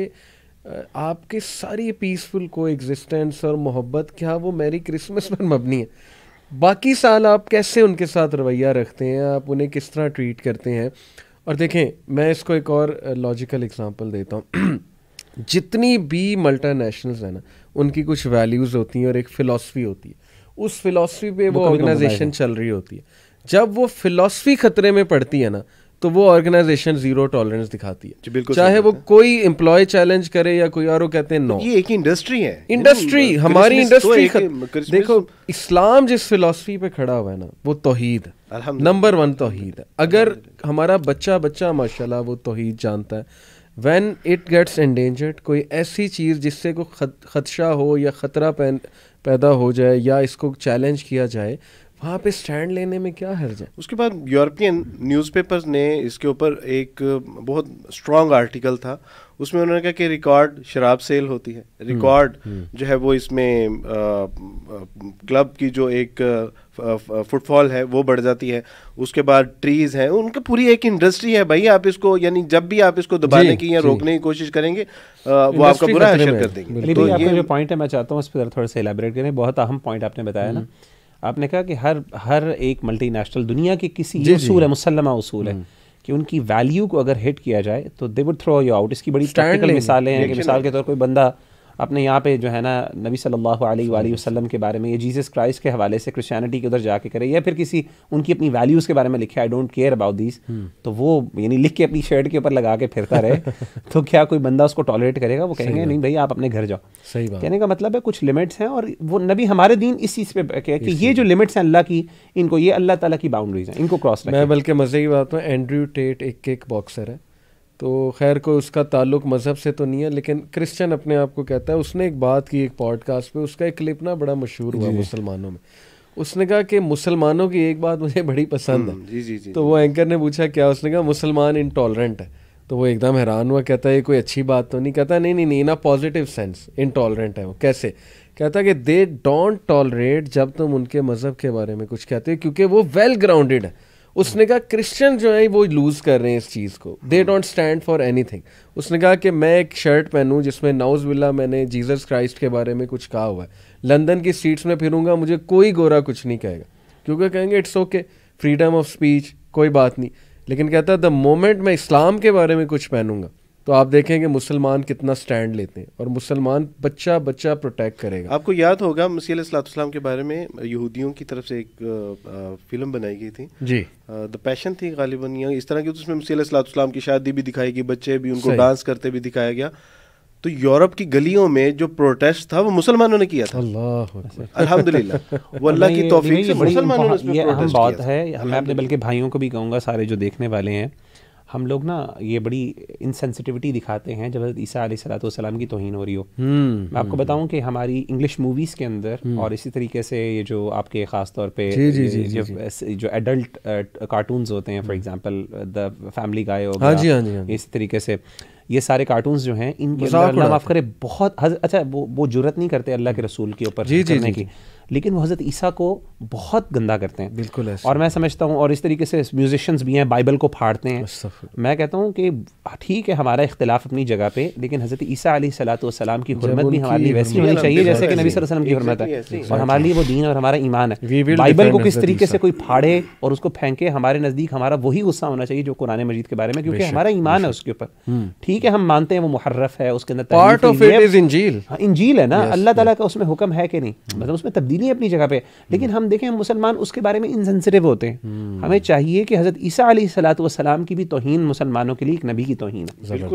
आपके सारी पीसफुल को एग्जिस्टेंस और मोहब्बत क्या वो मेरी क्रिसमस पर मबनी है बाकी साल आप कैसे उनके साथ रवैया रखते हैं आप उन्हें किस तरह ट्रीट करते हैं और देखें मैं इसको एक और लॉजिकल एग्जांपल देता हूँ जितनी भी मल्टानेशनल्स हैं ना उनकी कुछ वैल्यूज़ होती हैं और एक फ़िलासफ़ी होती है उस फिलासफी पे वो ऑर्गेनाइजेशन चल रही होती है जब वो फिलासफी खतरे में पड़ती है ना तो वो ऑर्गेनाइजेशन जीरो टॉलरेंस दिखाती है चाहे वो है। कोई एम्प्लॉय चैलेंज करे या कोई और कहते हैं नो ये एक इंडस्ट्री है इंडस्ट्री हमारी इंडस्ट्री तो देखो इस्लाम जिस फिलोसफी पे खड़ा हुआ है ना वो तोहीद नंबर वन तोहीद अगर हमारा बच्चा बच्चा माशाल्लाह वो तोहीद जानता है वैन इट गेट्स एंडेंजर्ड कोई ऐसी चीज़ जिससे को खदशा हो या ख़तरा पैदा हो जाए या इसको चैलेंज किया जाए वहाँ पे स्टैंड लेने में क्या हर्ज है उसके बाद यूरोपियन न्यूज़पेपर्स ने इसके ऊपर एक बहुत स्ट्रॉन्ग आर्टिकल था उसमें उन्होंने कहा कि रिकॉर्ड शराब सेल होती है रिकॉर्ड हम्म, हम्म। जो है वो इसमें आ, आ, क्लब की जो एक फुटफॉल है वो बढ़ जाती है उसके बाद ट्रीज हैं उनका पूरी एक इंडस्ट्री है भाई आप इसको यानी जब भी आप इसको दबाने की या रोकने की कोशिश करेंगे आ, वो आपका बुरा असर कर देंगे तो ये जो पॉइंट है मैं चाहता हूँ उस पर थोड़ा सा एलेबरेट करें बहुत अहम पॉइंट आपने बताया ना आपने कहा कि हर हर एक मल्टीनेशनल दुनिया के किसी जी, उसूल है मुसलमा उसूल है हम्म। कि उनकी वैल्यू को अगर हिट किया जाए तो they would throw you out इसकी बड़ी प्रैक्टिकल मिसालें हैं कि मिसाल के तौर कोई बंदा अपने यहाँ पे जो है ना नबी सल्लल्लाहु अलैहि वसल्लम के बारे में ये जीसस क्राइस्ट के हवाले से क्रिश्चियनिटी के उधर जाके करे या फिर किसी उनकी अपनी वैल्यूज़ के बारे में लिखे I don't care about this तो वो यानी लिख के अपनी शर्ट के ऊपर लगा के फिरता रहे तो क्या कोई बंदा उसको टॉलरेट करेगा वो कहेंगे नहीं भाई आप अपने घर जाओ सही बात कहने का मतलब है कुछ लिमिट्स हैं और वो नबी हमारे दिन इस चीज़ पे कि ये जो लिमिट्स हैं अल्लाह की इनको ये अल्लाह तला की बाउंड्रीज हैं इनको क्रॉस मैं बल्कि मज़े की बात हूँ एंड्रयू टेट एक बॉक्सर है तो खैर कोई उसका ताल्लुक मज़हब से तो नहीं है लेकिन क्रिश्चियन अपने आप को कहता है उसने एक बात की एक पॉडकास्ट पे उसका एक क्लिप ना बड़ा मशहूर हुआ मुसलमानों में उसने कहा कि मुसलमानों की एक बात मुझे बड़ी पसंद है हम्म, जी जी जी तो वो एंकर ने पूछा क्या उसने कहा मुसलमान इनटॉलरेंट है तो वो एकदम हैरान हुआ कहता है ये कोई अच्छी बात तो नहीं कहता नहीं नहीं नहीं ना पॉजिटिव सेंस इंटॉलरेंट है वो कैसे कहता है कि दे डोंट टॉलरेट जब तुम उनके मज़हब के बारे में कुछ कहते हो क्योंकि वो वेल ग्राउंडेड है उसने कहा क्रिश्चियन जो है वो लूज़ कर रहे हैं इस चीज़ को they don't stand for any उसने कहा कि मैं एक शर्ट पहनूँ जिसमें नाउज बिल्ला मैंने जीसस क्राइस्ट के बारे में कुछ कहा हुआ है लंदन की स्ट्रीट्स में फिरूंगा मुझे कोई गोरा कुछ नहीं कहेगा क्योंकि कहेंगे it's okay freedom of speech कोई बात नहीं लेकिन कहता द मोमेंट मैं इस्लाम के बारे में कुछ पहनूंगा तो आप देखेंगे मुसलमान कितना स्टैंड लेते हैं और मुसलमान बच्चा बच्चा प्रोटेक्ट करेगा आपको याद होगा मसीह सलाम के बारे में यहूदियों की तरफ से एक फिल्म बनाई गई थी जी द पैशन थी गालिबन या इस तरह की तो उसमें मसीह सलाम की शादी भी दिखाई गई बच्चे भी उनको डांस करते भी दिखाया गया तो यूरोप की गलियों में जो प्रोटेस्ट था वो मुसलमानों ने किया था अल्हम्दुलिल्लाह वो अल्लाह की तौफीक से मुसलमानों ने प्रोटेस्ट है मैं अपने बल्कि भाइयों को भी कहूँगा सारे जो देखने वाले हैं हम लोग ना ये बड़ी इनसेंसिटिविटी दिखाते हैं जब ईसा ईसा सलाम की तोहन हो रही हो हम्म, मैं आपको हम्म, बताऊं हम्म। कि हमारी इंग्लिश मूवीज़ के अंदर और इसी तरीके से ये जो आपके ख़ास तौर पे जी, जी, जी, जी, जी, जो एडल्ट कार्टून uh, होते हैं for example the Family Guy इस तरीके से ये सारे कार्टून जो हैं इनके माफ़ करे बहुत अच्छा वो वो जरूरत नहीं करते अल्लाह के रसूल के ऊपर की लेकिन वो हज़रत ईसा को बहुत गंदा करते हैं बिल्कुल और मैं समझता हूँ और इस तरीके से म्यूजिशंस भी हैं बाइबल को फाड़ते हैं मैं कहता हूँ कि ठीक है हमारा इख्तलाफ अपनी जगह पे लेकिन हज़रत ईसा सलाम की हरमत भी हमारे लिए वैसी होनी चाहिए जैसे कि नबी वसल्लम की हरमत है और हमारे लिए वो दीन और हमारा ईमान है बाइबल को किस तरीके से कोई फाड़े और उसको फेंके हमारे नज़दीक हमारा वही गुस्सा होना चाहिए जो कुरान मजीद के बारे में क्योंकि हमारा ईमान है उसके ऊपर हम्म। ठीक है हम मानते हैं वो मुहर्रफ है उसके अंदर पार्ट ऑफ इट इज इंजील इंजील है ना अल्लाह तला का उसमें हुक्म है कि नहीं हम्म। मतलब उसमें तब्दील सही नहीं अपनी जगह पे लेकिन हम देखें हम मुसलमान उसके बारे में इनसेंसिटिव होते हैं हम्म। हमें चाहिए कि हज़रत ईसा सलाम की भी तोहन मुसलमानों के लिए एक नबी की तोहन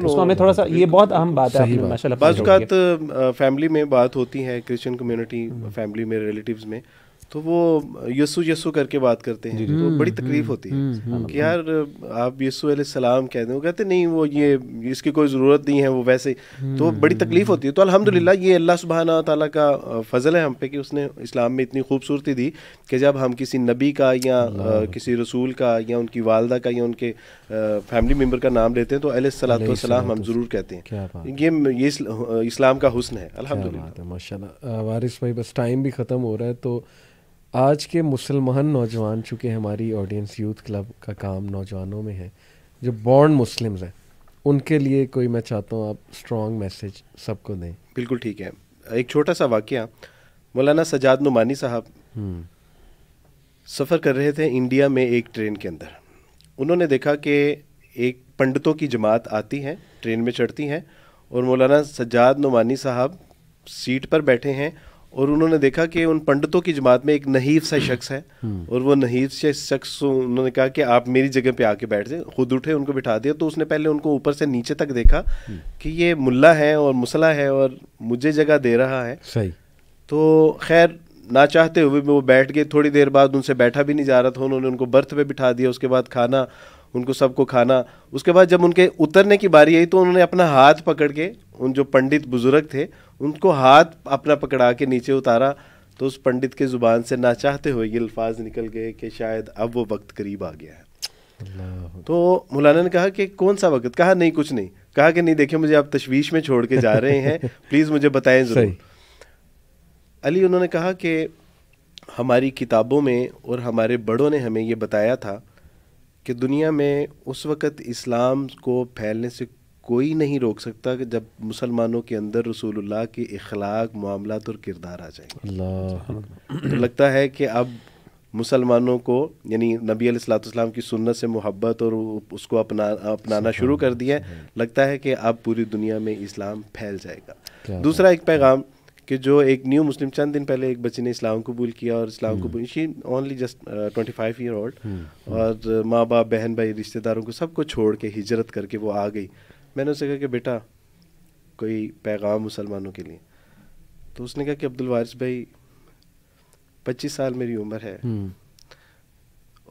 उसको हमें थोड़ा सा ये बहुत अहम बात है फैमिली में बात होती है क्रिश्चियन कम्युनिटी हम्म। फैमिली में रिलेटिव्स में तो वो यसु यसु करके बात करते हैं तो हम्म, बड़ी तकलीफ हम्म, होती है हम्म, कि यार आप यसु सलाम कह दें वो कहते नहीं वो ये इसकी कोई ज़रूरत नहीं है वो वैसे तो बड़ी तकलीफ होती है तो अलहमदिल्ला ये अल्लाह सुबहाना ताली का फजल है हम पे कि उसने इस्लाम में इतनी खूबसूरती दी कि जब हम किसी नबी का या किसी रसूल का या उनकी वालदा का या उनके फैमिली मेम्बर का नाम लेते हैं तो सलाम हम ज़रूर कहते हैं ये ये इस्लाम का हुसन है अलहमदिल्ला माशा वारिस भाई बस टाइम भी ख़त्म हो रहा है तो आज के मुसलमान नौजवान चूँकि हमारी ऑडियंस यूथ क्लब का काम नौजवानों में है जो बॉर्न मुस्लिम्स हैं उनके लिए कोई मैं चाहता हूँ आप स्ट्रॉन्ग मैसेज सबको दें बिल्कुल ठीक है एक छोटा सा वाक्य मौलाना सजाद नुमानी साहब हम्म। सफ़र कर रहे थे इंडिया में एक ट्रेन के अंदर उन्होंने देखा कि एक पंडितों की जमात आती है ट्रेन में चढ़ती हैं और मौलाना सजाद नुमानी साहब सीट पर बैठे हैं और उन्होंने देखा कि उन पंडितों की जमात में एक नहीफ सा शख्स है हम्म। और वो नहीफ से शख्स उन्होंने कहा कि आप मेरी जगह पे आके बैठ जाए खुद उठे उनको बिठा दिया तो उसने पहले उनको ऊपर से नीचे तक देखा हम्म। कि ये मुल्ला है और मुसला है और मुझे जगह दे रहा है सही तो खैर ना चाहते हुए वो बैठ गए थोड़ी देर बाद उनसे बैठा भी नहीं जा रहा था उन्होंने उनको बर्थ पे बिठा दिया उसके बाद खाना उनको सबको खाना उसके बाद जब उनके उतरने की बारी आई तो उन्होंने अपना हाथ पकड़ के उन जो पंडित बुजुर्ग थे उनको हाथ अपना पकड़ा के नीचे उतारा तो उस पंडित के ज़ुबान से ना चाहते हुए ये अल्फाज निकल गए कि शायद अब वो वक्त करीब आ गया है तो मौलाना ने कहा कि कौन सा वक्त कहा नहीं कुछ नहीं कहा कि नहीं देखिए मुझे आप तशवीश में छोड़ के जा रहे हैं प्लीज़ मुझे बताएं ज़रूर अली उन्होंने कहा कि हमारी किताबों में और हमारे बड़ों ने हमें ये बताया था कि दुनिया में उस वक़्त इस्लाम को फैलने से कोई नहीं रोक सकता कि जब मुसलमानों के अंदर रसूलुल्लाह के अखलाक मामला और किरदार आ जाएंगे तो लगता है कि अब मुसलमानों को यानी नबी सलाम की सुन्नत से मोहब्बत और उसको अपना अपनाना शुरू कर दिया है लगता है कि अब पूरी दुनिया में इस्लाम फैल जाएगा दूसरा एक पैगाम कि जो एक न्यू मुस्लिम चंद दिन पहले एक बच्ची ने इस्लाम कबूल किया और इस्लाम हम्म। कबूल she only just twenty five year old और माँ बाप बहन भाई रिश्तेदारों को सबको छोड़ के हिजरत करके वो आ गई मैंने उसे कहा कि बेटा कोई पैगाम मुसलमानों के लिए तो उसने कहा कि अब्दुल वारिस भाई पच्चीस साल मेरी उम्र है हम्म।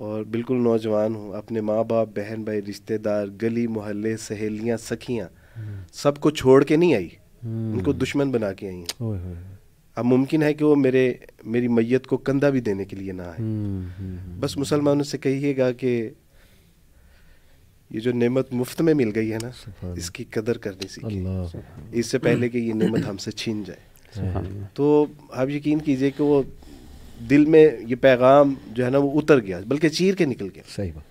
और बिल्कुल नौजवान हूँ अपने माँ बाप बहन भाई रिश्तेदार गली मोहल्ले सहेलियाँ सखियाँ हम्म। सबको छोड़ के नहीं आई हम्म। उनको दुश्मन बना के आई अब मुमकिन है कि वो मेरे मेरी मैयत को कंधा भी देने के लिए ना आए बस मुसलमानों से कहिएगा कि ये जो नेमत मुफ्त में मिल गई है ना इसकी कदर करनी सीखी इससे पहले कि ये नेमत हमसे छीन जाए तो आप यकीन कीजिए कि वो दिल में ये पैगाम जो है ना वो उतर गया बल्कि चीर के निकल गया सही बात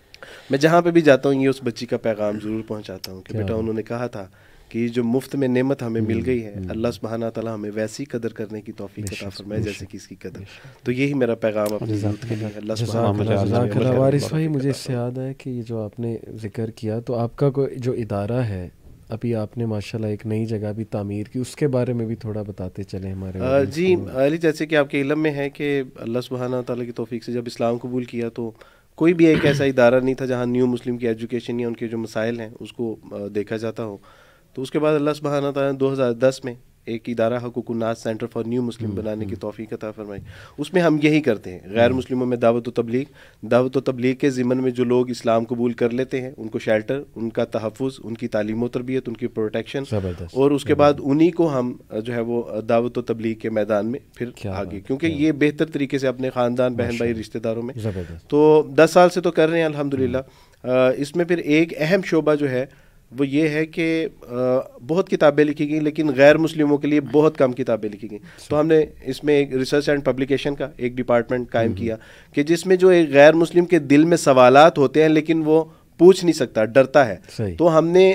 मैं जहाँ पे भी जाता हूँ ये उस बच्ची का पैगाम ज़रूर पहुँचाता हूँ कि बेटा उन्होंने कहा था कि जो मुफ्त में नेमत हमें मिल हम्म, गई है हम्म। अल्लाह सुबहाना ताला हमें वैसी कदर करने की तौफीक अता फरमाए जैसे कि इसकी कदर तो यही मेरा पैगाम अपने ज़ात के लिए अल्लाह सुबहाना वारिस भाई मुझे इससे याद है कि ये जो आपने जिक्र किया तो आपका कोई जो इदारा है अभी आपने माशाल्लाह एक नई जगह भी तामीर की उसके बारे में भी थोड़ा बताते चले हमारे आ, जी अली जैसे कि आपके इलम में है कि अल्लाह सुबहाना ताला की तौफीक से जब इस्लाम कबूल किया तो कोई भी एक ऐसा इदारा नहीं था जहाँ न्यू मुस्लिम की एजुकेशन या उनके जो मसाइल हैं उसको देखा जाता हो तो उसके बाद अल्लाह सुबहाना दो हज़ार दस में एक इदारा नाज सेंटर फॉर न्यू मुस्लिम हम्म, बनाने हम्म। की तोफ़ी कथा फरमाई उसमें हम यही करते हैं गैर हम्म। मुस्लिमों में दावत तबलीग दावत तबलीग के ज़िमन में जो लोग इस्लाम कबूल कर लेते हैं उनको शेल्टर उनका तहफ़ उनकी तालीम तरबियत उनकी प्रोटेक्शन और उसके बाद उन्हीं को हम जो है वो दावत तबलीग के मैदान में फिर आगे क्योंकि ये बेहतर तरीके से अपने ख़ानदान बहन भाई रिश्तेदारों में तो दस साल से तो कर रहे हैं अलहमदिल्ला इसमें फिर एक अहम शोबा जो है वो ये है कि बहुत किताबें लिखी गई लेकिन गैर मुस्लिमों के लिए बहुत कम किताबें लिखी गई तो हमने इसमें एक रिसर्च एंड पब्लिकेशन का एक डिपार्टमेंट कायम हम्म। किया कि जिसमें जो एक गैर मुस्लिम के दिल में सवाल होते हैं लेकिन वो पूछ नहीं सकता डरता है तो हमने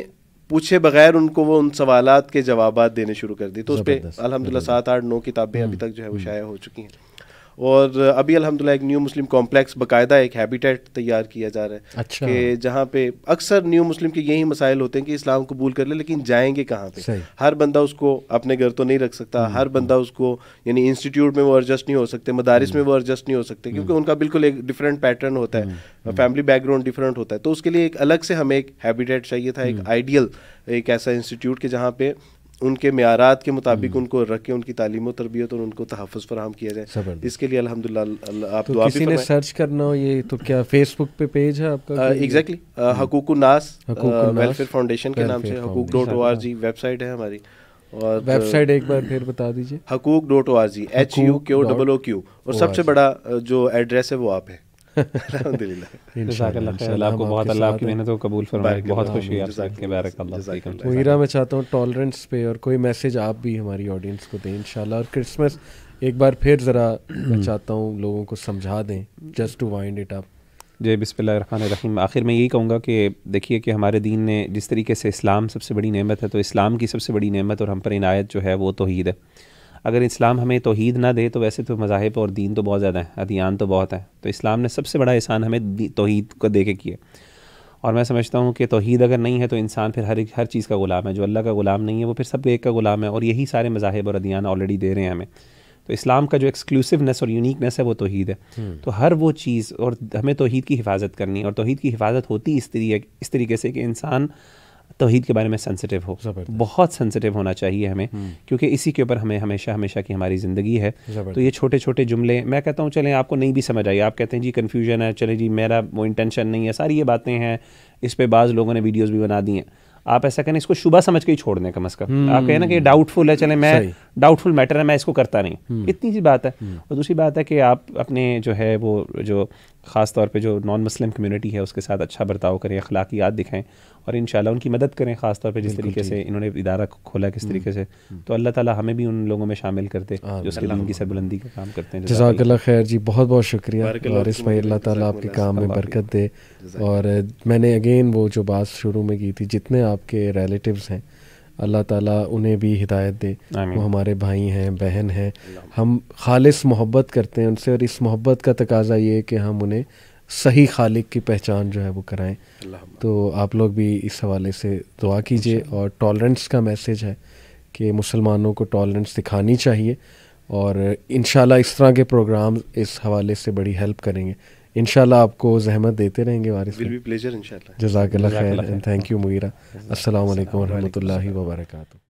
पूछे बगैर उनको वो उन सवालत के जवाब देने शुरू कर दिए तो उस पर अलहमदिल्ला सात आठ नौ किताबें अभी हम्म। तक जो है वो हम्म। शाया हो चुकी हैं और अभी अलहमदिल्ला एक न्यू मुस्लिम कॉम्प्लेक्स बाकायदा एक हैबिटेट तैयार किया जा रहा है अच्छा। कि जहाँ पे अक्सर न्यू मुस्लिम के यही मसाइल होते हैं कि इस्लाम कबूल कर ले लेकिन जाएंगे कहाँ पे हर बंदा उसको अपने घर तो नहीं रख सकता हम्म, हर बंदा हम्म। उसको यानी इंस्टीट्यूट में वो एडजस्ट नहीं हो सकते मदारस हम्म। में वो एडजस्ट नहीं हो सकते क्योंकि उनका बिल्कुल एक डिफरेंट पैटर्न होता है फैमिली बैकग्राउंड डिफरेंट होता है तो उसके लिए एक अलग से हमें एक हैबिटेट चाहिए था एक आइडियल एक ऐसा इंस्टीट्यूट के जहाँ पे उनके मैारात के मुताबिक हम्म। उनको रख के उनकी तालीम तरबियत और उनको तहफ़ फराहम किया जाए इसके लिए आप तो किसी ने सर्च करना हो ये तो क्या फेसबुक पे पेज है आपका एग्जैक्टली हकूक वेलफेयर फाउंडेशन के नाम से हकूक dot O R G website है हमारी और वेबसाइट एक बार फिर बता दीजिए हकूक dot O R G H U Q double O Q और सबसे बड़ा जो एड्रेस है वो आप है मुहिरा मैं चाहता हूँ टॉलरेंस पे और कोई मैसेज आप भी हमारी ऑडियंस को दें इनशाला और क्रिसमस एक बार फिर ज़रा मैं हम्म। चाहता हूँ लोगों को समझा दें just to wind it up जय बिस्मिल्लाम आखिर मैं यही कहूँगा कि देखिए कि हमारे दीन ने जिस तरीके से इस्लाम सबसे बड़ी नेमत है तो इस्लाम की सबसे बड़ी नेमत और हम पर इनायत जो है वो तोहद है अगर इस्लाम हमें तोहद ना दे तो वैसे तो मज़ाहब और दीन तो बहुत ज़्यादा है अधियान तो बहुत है तो इस्लाम ने सबसे बड़ा एहसान हमें तोहद को दे के किया और मैं समझता हूँ कि तोहद अगर नहीं है तो इंसान फिर हर हर चीज़ का ग़ुलाम है जो अल्लाह का ग़ुलाम नहीं है वो फिर सब एक का ग़ुलाम है और यही सारे मज़ाहब और अधियान ऑलरेडी दे रहे हैं हमें तो इस्लाम का जो एक्सक्लूसिवनेस और यूनिकनेस है वो तोहद है हम्म। तो हर वो चीज़ और हमें तोहद की हिफाजत करनी और तोहद की हिफाजत होती इस तरीके इस तरीके से कि इंसान तोहहीद के बारे में सेंसिटिव हो बहुत सेंसिटिव होना चाहिए हमें हम्म। क्योंकि इसी के ऊपर हमें हमेशा हमेशा की हमारी ज़िंदगी है तो ये छोटे छोटे जुमले मैं कहता हूँ चलें आपको नहीं भी समझ आई आप कहते हैं जी कन्फ्यूजन है चले जी मेरा वो इंटेंशन नहीं है सारी ये बातें हैं इस पर बाज़ लोगों ने वीडियोज़ भी बना दी हैं आप ऐसा करें इसको शुभ समझ के ही छोड़ दें कम अज़ कम हम्म। आप कहें ना कि डाउटफुल है चले मैं डाउटफुल मैटर है मैं इसको करता नहीं हम्म। इतनी सी बात है और दूसरी बात है कि आप अपने जो है वो जो ख़ास तौर पे जो नॉन मुस्लिम कम्युनिटी है उसके साथ अच्छा बर्ताव करें अखलाकियात दिखाएं और इन उनकी मदद करें ख़ास तौर पर जिस तरीके से इन्होंने इदारा खोला किस हम्म, तरीके से हम्म। तो अल्लाह ताला हमें भी उन लोगों में शामिल करते जो उसके दिन की सरबुलंदी का काम करते हैं जजाकल्ला खैर जी बहुत बहुत शुक्रिया और इस भाई अल्लाह ताला आपके काम में बरकत दे और मैंने अगेन वो जो बात शुरू में की थी जितने आपके रिलेटिव्स हैं अल्लाह ताला उन्हें भी हिदायत दे वो हमारे भाई हैं बहन हैं हम खालिस मोहब्बत करते हैं उनसे और इस मोहब्बत का तकाजा ये है कि हम उन्हें सही खालिक की पहचान जो है वो कराएं तो आप लोग भी इस हवाले से दुआ कीजिए और टॉलरेंस का मैसेज है कि मुसलमानों को टॉलरेंस दिखानी चाहिए और इन इस तरह के प्रोग्राम इस हवाले से बड़ी हेल्प करेंगे इन आपको जहमत देते रहेंगे जजाक थैंक यू मुगीरा असल वालेकुम रहमतुल्लाहि